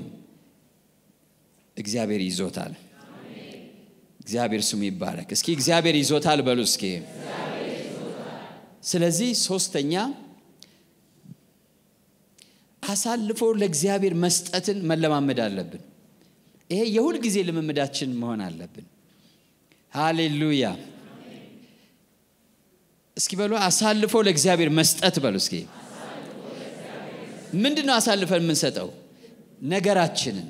[SPEAKER 1] እግዚአብሔር ይዞታል እግዚአብሔር ስሙ ይባረክ እስኪ እግዚአብሔር ይዞታል በሉ እስኪ ስለዚህ ሶስተኛ አሳልፎ ለእግዚአብሔር መስጠትን መለማመድ አለብን ይሄ የሁል ጊዜ ልምምዳችን መሆን አለብን ሃሌሉያ እስኪ በሉ አሳልፎ ለእግዚአብሔር መስጠት በሉ እስኪ ምንድነው አሳልፈን የምንሰጠው ነገራችንን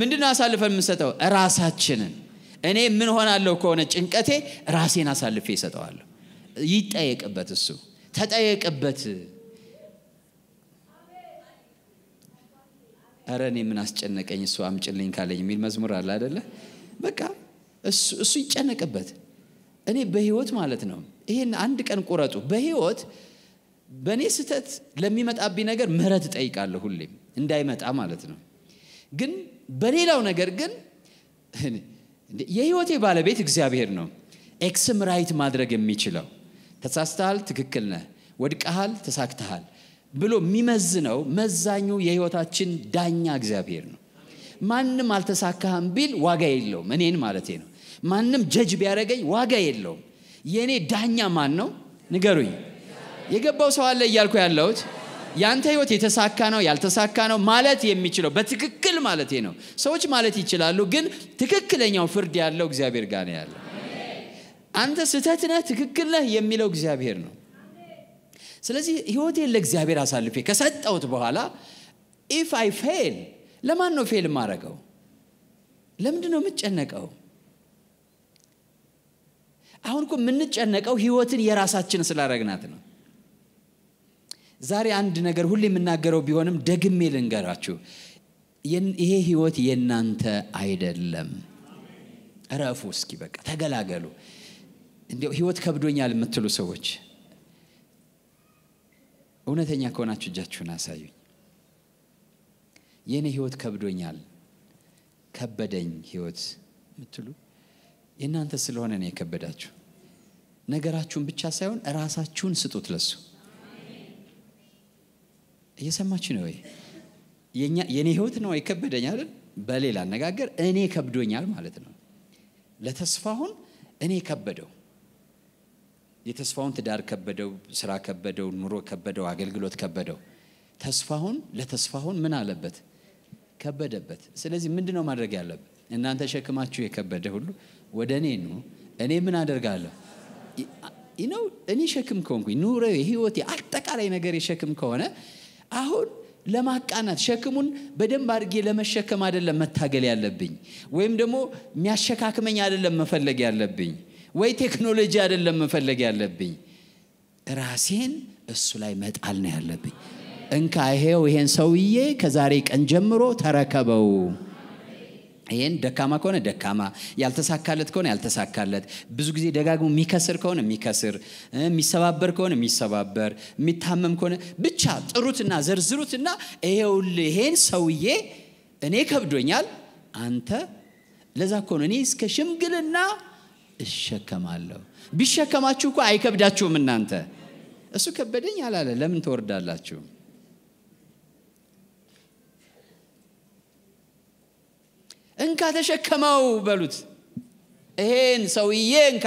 [SPEAKER 1] ምንድነው አሳልፈን የምንሰጠው ራሳችንን እኔ ምን ሆናለሁ ከሆነ ጭንቀቴ ራሴን አሳልፌ ይሰጠዋለሁ ይጠየቅበት እሱ ተጠየቅበት እረ እኔ ምን አስጨነቀኝ እሱ አምጭልኝ ካለኝ የሚል መዝሙር አለ አደለ በቃ እሱ ይጨነቅበት እኔ በህይወት ማለት ነው ይህን አንድ ቀን ቁረጡ በህይወት በእኔ ስህተት ለሚመጣብኝ ነገር ምህረት እጠይቃለሁ ሁሌም እንዳይመጣ ማለት ነው ግን በሌላው ነገር ግን የህይወቴ ባለቤት እግዚአብሔር ነው ኤክስም ራይት ማድረግ የሚችለው ተሳስተሃል ትክክል ነ ወድቀሃል ተሳክተሃል ብሎ የሚመዝነው መዛኙ የህይወታችን ዳኛ እግዚአብሔር ነው ማንም አልተሳካህም ቢል ዋጋ የለውም እኔን ማለት ነው ማንም ጀጅ ቢያደረገኝ ዋጋ የለውም የእኔ ዳኛ ማን ነው ንገሩኝ የገባው ሰው አለ እያልኩ ያለሁት ያንተ ህይወት የተሳካ ነው ያልተሳካ ነው ማለት የሚችለው በትክክል ማለት ነው ሰዎች ማለት ይችላሉ ግን ትክክለኛው ፍርድ ያለው እግዚአብሔር ጋር ያለ አንተ ስህተት ነህ ትክክል ነህ የሚለው እግዚአብሔር ነው ስለዚህ ህይወቴን ለእግዚአብሔር አሳልፌ ከሰጠውት በኋላ ኢፍ አይ ፌል ለማን ነው ፌል ማረገው ለምንድ ነው የምጨነቀው አሁን እኮ የምንጨነቀው ህይወትን የራሳችን ስላረግናት ነው ዛሬ አንድ ነገር ሁሌ የምናገረው ቢሆንም ደግሜ ልንገራችሁ ይሄ ህይወት የእናንተ አይደለም ረፉ እስኪ በቃ ተገላገሉ እንዲ ህይወት ከብዶኛል የምትሉ ሰዎች እውነተኛ ከሆናችሁ እጃችሁን አሳዩኝ የእኔ ህይወት ከብዶኛል ከበደኝ ህይወት የምትሉ የእናንተ ስለሆነ ነው የከበዳችሁ ነገራችሁን ብቻ ሳይሆን ራሳችሁን ስጡት ለሱ እየሰማች ነው የእኔ ህይወት ነው ይከበደኛል በሌላ አነጋገር እኔ ከብዶኛል ማለት ነው። ለተስፋሁን እኔ ከበደው የተስፋውን ትዳር ከበደው፣ ስራ ከበደው፣ ኑሮ ከበደው፣ አገልግሎት ከበደው። ተስፋሁን ለተስፋሁን ምን አለበት? ከበደበት። ስለዚህ ምንድ ነው ማድረግ ያለበት? እናንተ ሸክማችሁ የከበደ ሁሉ ወደ እኔ ኑ፣ እኔ ምን አደርጋለሁ ነው እኔ ሸክም ከሆንኩኝ ኑረ የህይወት አጠቃላይ ነገር የሸክም ከሆነ አሁን ለማቃናት ሸክሙን በደንብ አድርጌ ለመሸከም አይደለም መታገል ያለብኝ፣ ወይም ደግሞ የሚያሸካክመኝ አይደለም መፈለግ ያለብኝ፣ ወይ ቴክኖሎጂ አይደለም መፈለግ ያለብኝ። ራሴን እሱ ላይ መጣል ነው ያለብኝ። እንካ ይሄው ይሄን ሰውዬ ከዛሬ ቀን ጀምሮ ተረከበው። ይህን ደካማ ከሆነ ደካማ ያልተሳካለት ከሆነ ያልተሳካለት ብዙ ጊዜ ደጋግሞ የሚከስር ከሆነ የሚከስር የሚሰባበር ከሆነ የሚሰባበር የሚታመም ከሆነ ብቻ ጥሩትና ዘርዝሩትና ይሄውል ይሄን ሰውዬ እኔ ከብዶኛል አንተ ለዛ ከሆነ እኔ እስከ ሽምግልና እሸከማለሁ ቢሸከማችሁ እኳ አይከብዳችሁም እናንተ እሱ ከበደኝ አላለ ለምን ትወርዳላችሁ እንካ ተሸከመው በሉት። ይሄን ሰውዬ እንካ።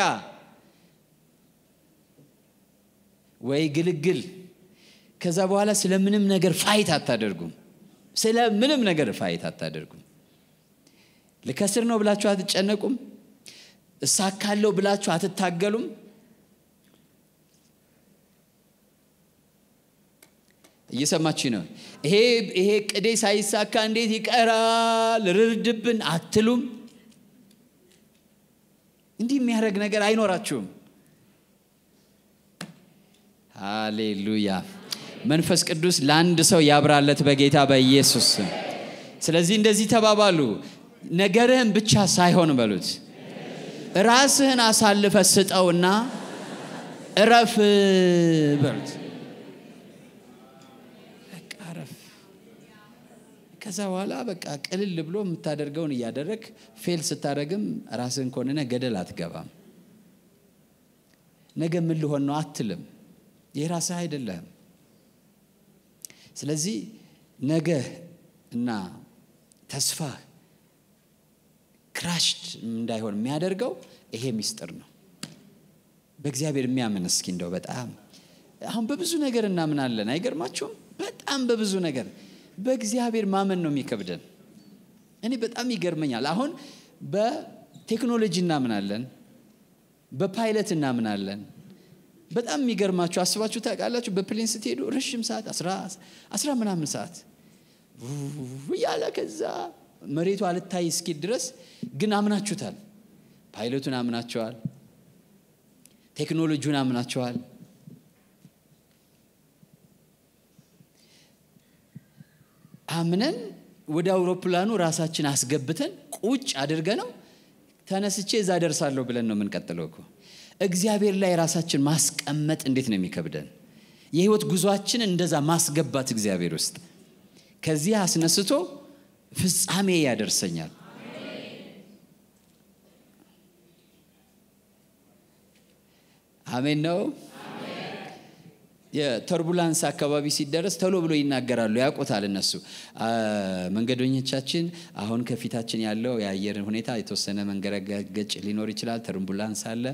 [SPEAKER 1] ወይ ግልግል። ከዛ በኋላ ስለምንም ነገር ፋይት አታደርጉም። ስለምንም ነገር ፋይት አታደርጉም። ልከስር ነው ብላችሁ አትጨነቁም። እሳካለው ብላችሁ አትታገሉም። እየሰማች ነው። ይሄ ይሄ ቅዴ ሳይሳካ እንዴት ይቀራል? ርርድብን አትሉም? እንዲህ የሚያደረግ ነገር አይኖራችሁም። ሃሌሉያ። መንፈስ ቅዱስ ለአንድ ሰው ያብራለት በጌታ በኢየሱስ ስለዚህ እንደዚህ ተባባሉ። ነገርህን ብቻ ሳይሆን በሉት፣ ራስህን አሳልፈ ስጠውና እረፍ በሉት። ከዛ በኋላ በቃ ቅልል ብሎ የምታደርገውን እያደረግ ፌል ስታደረግም ራስን ኮንነ ገደል አትገባም ነገ ምን ልሆን ነው አትልም ይህ ራስህ አይደለህም ስለዚህ ነገ እና ተስፋ ክራሽድ እንዳይሆን የሚያደርገው ይሄ ሚስጥር ነው በእግዚአብሔር የሚያምን እስኪ እንደው በጣም አሁን በብዙ ነገር እናምናለን አይገርማችሁም በጣም በብዙ ነገር በእግዚአብሔር ማመን ነው የሚከብደን እኔ በጣም ይገርመኛል አሁን በቴክኖሎጂ እናምናለን በፓይለት እናምናለን በጣም የሚገርማችሁ አስባችሁ ታውቃላችሁ በፕሌን ስትሄዱ ረሽም ሰዓት አስራ ምናምን ሰዓት እያለ ከዛ መሬቱ አልታይ እስኪል ድረስ ግን አምናችሁታል ፓይለቱን አምናቸዋል ቴክኖሎጂውን አምናቸዋል አምነን ወደ አውሮፕላኑ ራሳችን አስገብተን ቁጭ አድርገ ነው ተነስቼ እዛ ደርሳለሁ ብለን ነው የምንቀጥለው እኮ እግዚአብሔር ላይ ራሳችን ማስቀመጥ እንዴት ነው የሚከብደን የህይወት ጉዟችንን እንደዛ ማስገባት እግዚአብሔር ውስጥ ከዚህ አስነስቶ ፍጻሜ ያደርሰኛል አሜን ነው የተርቡላንስ አካባቢ ሲደረስ ተሎ ብሎ ይናገራሉ፣ ያውቁታል እነሱ መንገደኞቻችን። አሁን ከፊታችን ያለው የአየር ሁኔታ የተወሰነ መንገረገጭ ሊኖር ይችላል፣ ተርቡላንስ አለ።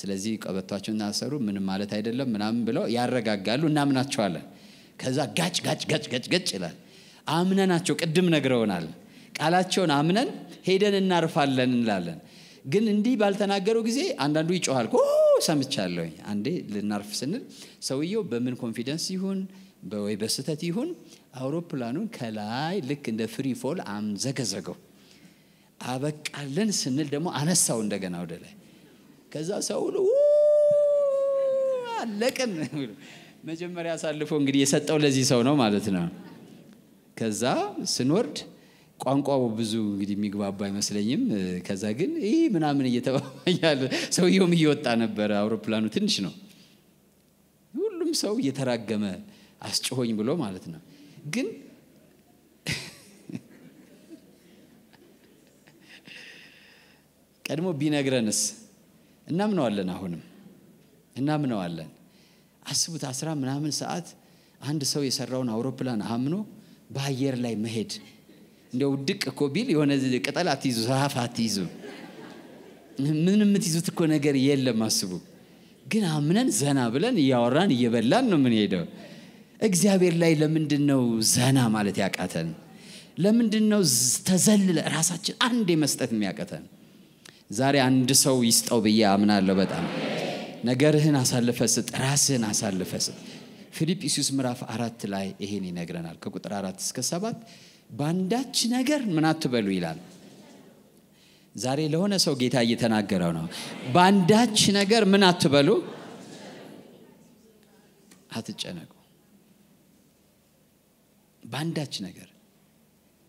[SPEAKER 1] ስለዚህ ቀበቷቸው እናሰሩ፣ ምንም ማለት አይደለም ምናምን ብለው ያረጋጋሉ፣ እናምናቸዋለን። ከዛ ጋጭ ጋጭ ጋጭ ጋጭ ጋጭ ይላል። አምነናቸው ቅድም ነግረውናል። ቃላቸውን አምነን ሄደን እናርፋለን እንላለን። ግን እንዲህ ባልተናገረው ጊዜ አንዳንዱ ይጮኋል ሰምቻለሁኝ። አንዴ ልናርፍ ስንል ሰውየው በምን ኮንፊደንስ ይሁን ወይ በስህተት ይሁን አውሮፕላኑን ከላይ ልክ እንደ ፍሪ ፎል አምዘገዘገው። አበቃለን ስንል ደግሞ አነሳው እንደገና ወደ ላይ። ከዛ ሰው አለቅን። መጀመሪያ አሳልፎ እንግዲህ የሰጠው ለዚህ ሰው ነው ማለት ነው። ከዛ ስንወርድ ቋንቋው ብዙ እንግዲህ የሚግባባ አይመስለኝም። ከዛ ግን ይህ ምናምን እየተባባያለ ሰውየውም እየወጣ ነበረ። አውሮፕላኑ ትንሽ ነው። ሁሉም ሰው እየተራገመ አስጭሆኝ ብሎ ማለት ነው። ግን ቀድሞ ቢነግረንስ እናምነዋለን። አሁንም እናምነዋለን። አስቡት፣ አስራ ምናምን ሰዓት አንድ ሰው የሰራውን አውሮፕላን አምኖ በአየር ላይ መሄድ እንደው ውድቅ እኮ ቢል የሆነ ቅጠል አትይዙ፣ ዛፍ አትይዙ፣ ምን የምትይዙት እኮ ነገር የለም። አስቡ። ግን አምነን ዘና ብለን እያወራን እየበላን ነው የምንሄደው። እግዚአብሔር ላይ ለምንድን ነው ዘና ማለት ያቃተን? ለምንድን ነው ተዘልለ ራሳችን አንድ መስጠት የሚያቀተን? ዛሬ አንድ ሰው ይስጠው ብዬ አምናለሁ። በጣም ነገርህን አሳልፈ ስጥ፣ ራስህን አሳልፈ ስጥ። ፊልጵስዩስ ምዕራፍ አራት ላይ ይሄን ይነግረናል ከቁጥር አራት እስከ ሰባት በአንዳች ነገር ምን አትበሉ ይላል ዛሬ ለሆነ ሰው ጌታ እየተናገረው ነው በአንዳች ነገር ምን አትበሉ አትጨነቁ በአንዳች ነገር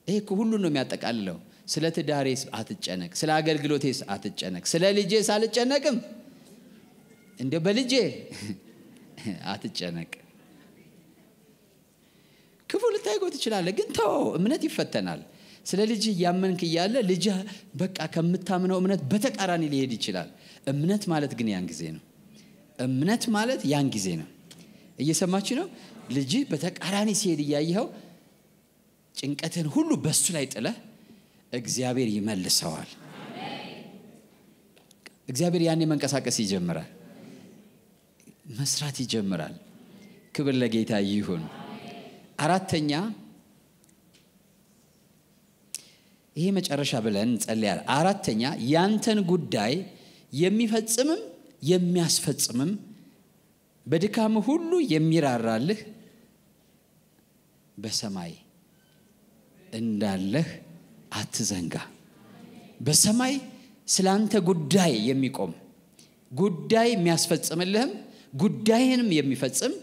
[SPEAKER 1] ይሄ ሁሉ ነው የሚያጠቃልለው ስለ ትዳሬስ አትጨነቅ ስለ አገልግሎቴስ አትጨነቅ ስለ ልጄስ አልጨነቅም እንደ በልጄ አትጨነቅ ክፉ ልታይጎ ትችላለ ግን ተው፣ እምነት ይፈተናል። ስለ ልጅ እያመንክ እያለ ልጅ በቃ ከምታምነው እምነት በተቃራኒ ሊሄድ ይችላል። እምነት ማለት ግን ያን ጊዜ ነው። እምነት ማለት ያን ጊዜ ነው። እየሰማች ነው። ልጅ በተቃራኒ ሲሄድ እያየኸው ጭንቀትን ሁሉ በሱ ላይ ጥለህ እግዚአብሔር ይመልሰዋል። እግዚአብሔር ያኔ መንቀሳቀስ ይጀምራል፣ መስራት ይጀምራል። ክብር ለጌታ ይሁን። አራተኛ ይሄ መጨረሻ ብለን እንጸልያል። አራተኛ ያንተን ጉዳይ የሚፈጽምም የሚያስፈጽምም በድካም ሁሉ የሚራራልህ በሰማይ እንዳለህ አትዘንጋ። በሰማይ ስለ አንተ ጉዳይ የሚቆም ጉዳይ የሚያስፈጽምልህም ጉዳይህንም የሚፈጽም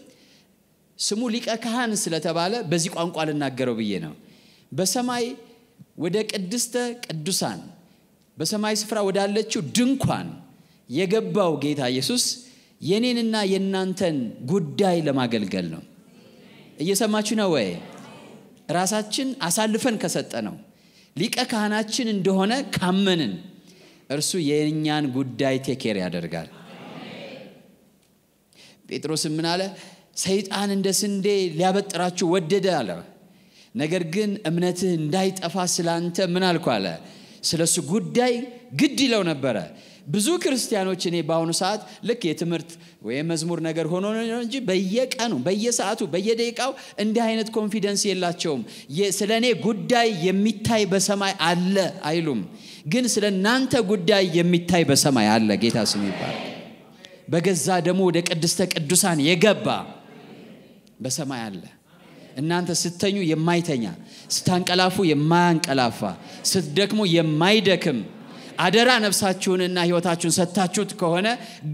[SPEAKER 1] ስሙ ሊቀ ካህን ስለተባለ በዚህ ቋንቋ ልናገረው ብዬ ነው። በሰማይ ወደ ቅድስተ ቅዱሳን በሰማይ ስፍራ ወዳለችው ድንኳን የገባው ጌታ ኢየሱስ የኔንና የእናንተን ጉዳይ ለማገልገል ነው። እየሰማችሁ ነው ወይ? ራሳችን አሳልፈን ከሰጠ ነው ሊቀ ካህናችን እንደሆነ ካመንን እርሱ የእኛን ጉዳይ ቴኬር ያደርጋል። ጴጥሮስ ምን አለ? ሰይጣን እንደ ስንዴ ሊያበጥራችሁ ወደደ አለ። ነገር ግን እምነትህ እንዳይጠፋ ስለ አንተ ምን አልኩ አለ። ስለ እሱ ጉዳይ ግድ ይለው ነበረ። ብዙ ክርስቲያኖች እኔ በአሁኑ ሰዓት ልክ የትምህርት ወይም መዝሙር ነገር ሆኖ እንጂ በየቀኑ በየሰዓቱ በየደቂቃው እንዲህ አይነት ኮንፊደንስ የላቸውም። ስለ እኔ ጉዳይ የሚታይ በሰማይ አለ አይሉም፣ ግን ስለ እናንተ ጉዳይ የሚታይ በሰማይ አለ። ጌታ ስም ይባል በገዛ ደግሞ ወደ ቅድስተ ቅዱሳን የገባ በሰማይ አለ እናንተ ስተኙ የማይተኛ ስታንቀላፉ የማያንቀላፋ ስትደክሙ የማይደክም አደራ ነፍሳችሁንና ህይወታችሁን ሰታችሁት ከሆነ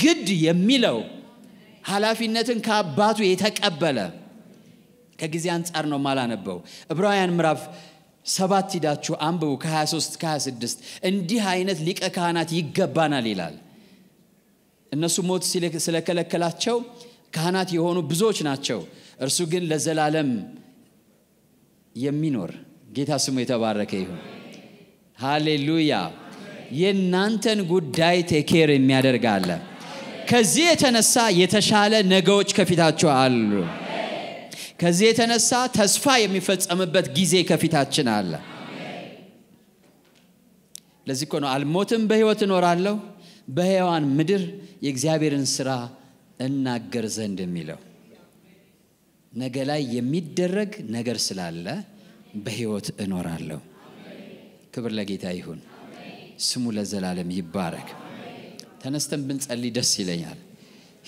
[SPEAKER 1] ግድ የሚለው ኃላፊነትን ከአባቱ የተቀበለ ከጊዜ አንጻር ነው ማላነበው ዕብራውያን ምዕራፍ ሰባት ሂዳችሁ አንብቡ ከ23 ከ26 እንዲህ አይነት ሊቀ ካህናት ይገባናል ይላል እነሱ ሞት ስለከለከላቸው ካህናት የሆኑ ብዙዎች ናቸው እርሱ ግን ለዘላለም የሚኖር ጌታ ስሙ የተባረከ ይሁን። ሃሌሉያ። የእናንተን ጉዳይ ቴኬር የሚያደርግ አለ። ከዚህ የተነሳ የተሻለ ነገዎች ከፊታቸው አሉ። ከዚህ የተነሳ ተስፋ የሚፈጸምበት ጊዜ ከፊታችን አለ። ለዚህ ኮ ነው አልሞትም፣ በህይወት እኖራለሁ፣ በሕያዋን ምድር የእግዚአብሔርን ስራ እናገር ዘንድ የሚለው ነገ ላይ የሚደረግ ነገር ስላለ በህይወት እኖራለሁ። ክብር ለጌታ ይሁን፣ ስሙ ለዘላለም ይባረክ። ተነስተን ብንጸልይ ደስ ይለኛል።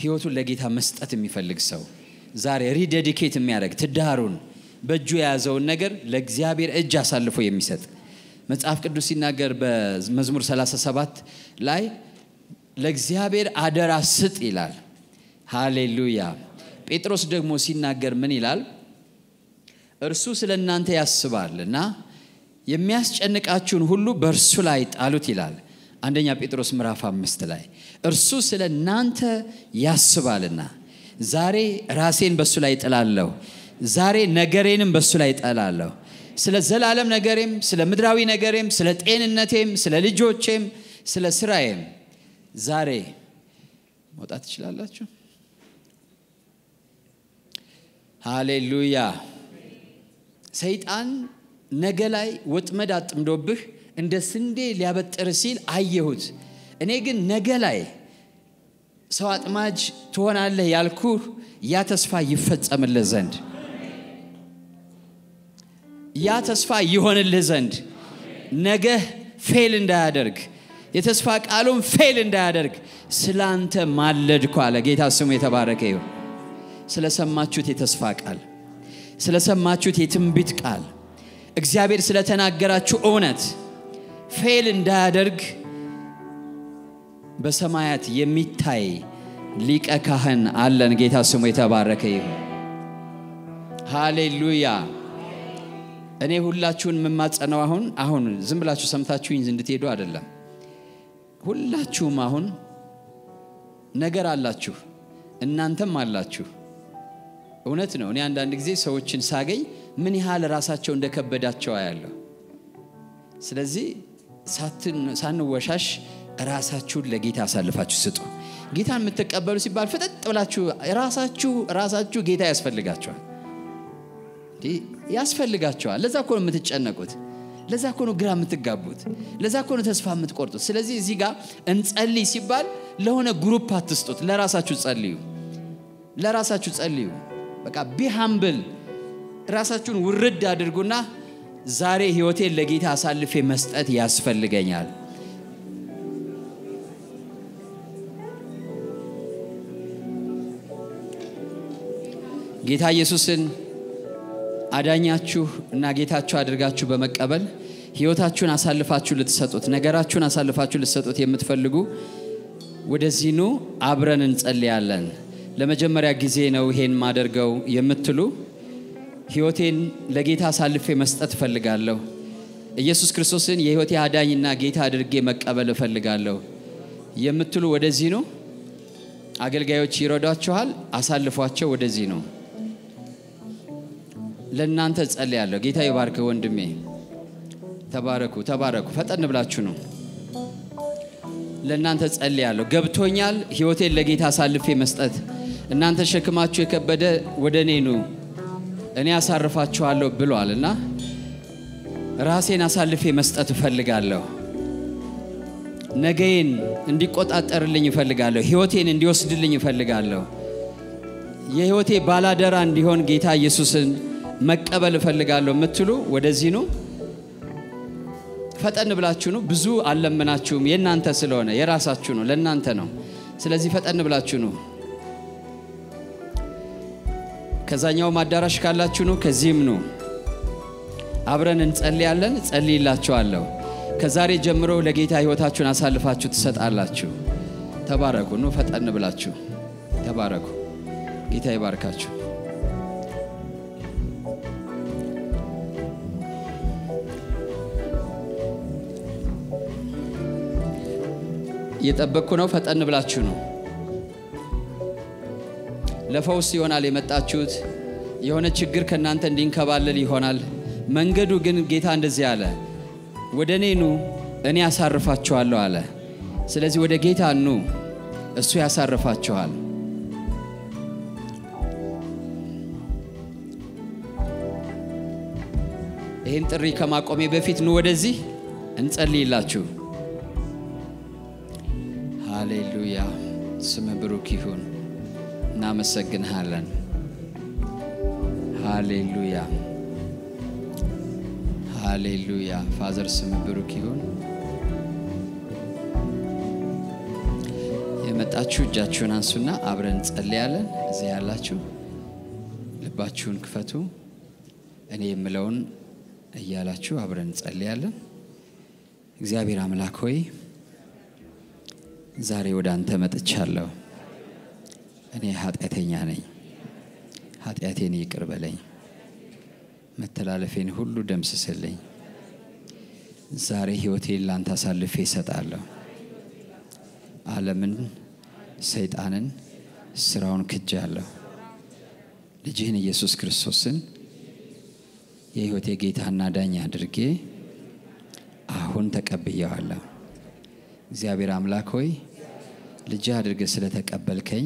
[SPEAKER 1] ህይወቱን ለጌታ መስጠት የሚፈልግ ሰው ዛሬ ሪደዲኬት የሚያደርግ ትዳሩን በእጁ የያዘውን ነገር ለእግዚአብሔር እጅ አሳልፎ የሚሰጥ መጽሐፍ ቅዱስ ሲናገር በመዝሙር 37 ላይ ለእግዚአብሔር አደራ ስጥ ይላል። ሃሌሉያ ጴጥሮስ ደግሞ ሲናገር ምን ይላል? እርሱ ስለ እናንተ ያስባልና የሚያስጨንቃችሁን ሁሉ በእርሱ ላይ ጣሉት ይላል። አንደኛ ጴጥሮስ ምዕራፍ አምስት ላይ እርሱ ስለ እናንተ ያስባልና ዛሬ ራሴን በእሱ ላይ ጥላለሁ፣ ዛሬ ነገሬንም በእሱ ላይ ጠላለሁ። ስለ ዘላለም ነገሬም፣ ስለ ምድራዊ ነገሬም፣ ስለ ጤንነቴም፣ ስለ ልጆቼም፣ ስለ ስራዬም ዛሬ መውጣት ትችላላችሁ። ሃሌሉያ። ሰይጣን ነገ ላይ ወጥመድ አጥምዶብህ እንደ ስንዴ ሊያበጥር ሲል አየሁት። እኔ ግን ነገ ላይ ሰው አጥማጅ ትሆናለህ ያልኩ ያ ተስፋ ይፈጸምልህ ዘንድ ያ ተስፋ ይሆንልህ ዘንድ ነገ ፌል እንዳያደርግ የተስፋ ቃሉም ፌል እንዳያደርግ ስላንተ ማለድኩ አለ። ጌታ ስሙ የተባረከ ይሁን። ስለሰማችሁት የተስፋ ቃል፣ ስለሰማችሁት የትንቢት ቃል እግዚአብሔር ስለተናገራችሁ እውነት ፌል እንዳያደርግ በሰማያት የሚታይ ሊቀ ካህን አለን። ጌታ ስሙ የተባረከ ይሁን። ሃሌሉያ። እኔ ሁላችሁን የምማጸነው አሁን አሁን ዝም ብላችሁ ሰምታችሁኝ እንድትሄዱ አይደለም። ሁላችሁም አሁን ነገር አላችሁ፣ እናንተም አላችሁ። እውነት ነው እኔ አንዳንድ ጊዜ ሰዎችን ሳገኝ ምን ያህል ራሳቸው እንደከበዳቸው አያለሁ ስለዚህ ሳንወሻሽ ራሳችሁን ለጌታ አሳልፋችሁ ስጡ ጌታን የምትቀበሉ ሲባል ፍጠጥ ብላችሁ ራሳችሁ ራሳችሁ ጌታ ያስፈልጋቸዋል ያስፈልጋቸዋል ለዛ ኮ የምትጨነቁት ለዛ ኮ ግራ የምትጋቡት ለዛ ኮ ተስፋ የምትቆርጡት ስለዚህ እዚህ ጋር እንጸልይ ሲባል ለሆነ ግሩፕ አትስጡት ለራሳችሁ ጸልዩ ለራሳችሁ ጸልዩ በቃ ሃምብል ራሳችሁን ውርድ አድርጉና ዛሬ ህይወቴን ለጌታ አሳልፌ መስጠት ያስፈልገኛል። ጌታ ኢየሱስን አዳኛችሁ እና ጌታችሁ አድርጋችሁ በመቀበል ህይወታችሁን አሳልፋችሁ ልትሰጡት፣ ነገራችሁን አሳልፋችሁ ልትሰጡት የምትፈልጉ ወደዚህ ኑ፣ አብረን እንጸልያለን። ለመጀመሪያ ጊዜ ነው ይሄን ማደርገው የምትሉ ህይወቴን ለጌታ አሳልፌ መስጠት እፈልጋለሁ። ኢየሱስ ክርስቶስን የህይወቴ አዳኝና ጌታ አድርጌ መቀበል እፈልጋለሁ የምትሉ ወደዚህ ነው። አገልጋዮች ይረዷችኋል። አሳልፏቸው ወደዚህ ነው። ለእናንተ ጸልያለሁ። ጌታ ይባርክ ወንድሜ። ተባረኩ፣ ተባረኩ። ፈጠን ብላችሁ ነው። ለእናንተ ጸልያለሁ። ገብቶኛል። ህይወቴን ለጌታ አሳልፌ መስጠት እናንተ ሸክማችሁ የከበደ ወደ እኔ ኑ እኔ አሳርፋችኋለሁ ብሏል እና ራሴን አሳልፌ መስጠት እፈልጋለሁ። ነገዬን እንዲቆጣጠርልኝ እፈልጋለሁ። ህይወቴን እንዲወስድልኝ እፈልጋለሁ። የህይወቴ ባላደራ እንዲሆን ጌታ ኢየሱስን መቀበል እፈልጋለሁ የምትሉ ወደዚህ ኑ። ፈጠን ብላችሁ ኑ። ብዙ አልለምናችሁም። የእናንተ ስለሆነ የራሳችሁ ነው፣ ለእናንተ ነው። ስለዚህ ፈጠን ብላችሁ ነው ከዛኛውም አዳራሽ ካላችሁ ነው፣ ከዚህም ነው። አብረን እንጸልያለን፣ ጸልይላችኋለሁ። ከዛሬ ጀምሮ ለጌታ ህይወታችሁን አሳልፋችሁ ትሰጣላችሁ። ተባረኩ። ኑ ፈጠን ብላችሁ ተባረኩ። ጌታ ይባርካችሁ። እየጠበቅኩ ነው። ፈጠን ብላችሁ ነው። ለፈውስ ይሆናል የመጣችሁት። የሆነ ችግር ከእናንተ እንዲንከባለል ይሆናል። መንገዱ ግን ጌታ እንደዚህ አለ፣ ወደ እኔ ኑ እኔ ያሳርፋችኋለሁ አለ። ስለዚህ ወደ ጌታ ኑ፣ እሱ ያሳርፋችኋል። ይህን ጥሪ ከማቆሜ በፊት ኑ ወደዚህ እንጸልይላችሁ። ሃሌሉያ፣ ስም ብሩክ ይሁን። እናመሰግንሃለን። ሃሌሉያ ሃሌሉያ። ፋዘር ስም ብሩክ ይሁን። የመጣችሁ እጃችሁን አንሱና አብረን እንጸልያለን። እዚህ ያላችሁ ልባችሁን ክፈቱ። እኔ የምለውን እያላችሁ አብረን እንጸልያለን። እግዚአብሔር አምላክ ሆይ ዛሬ ወደ አንተ መጥቻለሁ። እኔ ኃጢአተኛ ነኝ፣ ኃጢአቴን ይቅር በለኝ፣ መተላለፌን ሁሉ ደምስስልኝ። ዛሬ ሕይወቴን ላንተ አሳልፌ እሰጣለሁ። ዓለምን፣ ሰይጣንን፣ ስራውን ክጃለሁ። ልጅህን ኢየሱስ ክርስቶስን የሕይወቴ ጌታና ዳኝ አድርጌ አሁን ተቀብየዋለሁ። እግዚአብሔር አምላክ ሆይ ልጅ አድርገ ስለተቀበልከኝ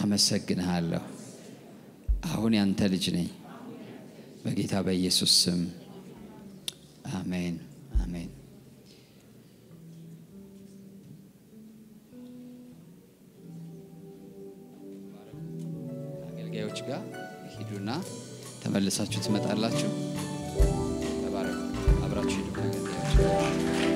[SPEAKER 1] አመሰግንሃለሁ። አሁን ያንተ ልጅ ነኝ። በጌታ በኢየሱስ ስም አሜን፣ አሜን። አገልጋዮች ጋር ሂዱና ተመልሳችሁ ትመጣላችሁ። ተባረኩ። አብራችሁ ሂዱ አገልጋዮች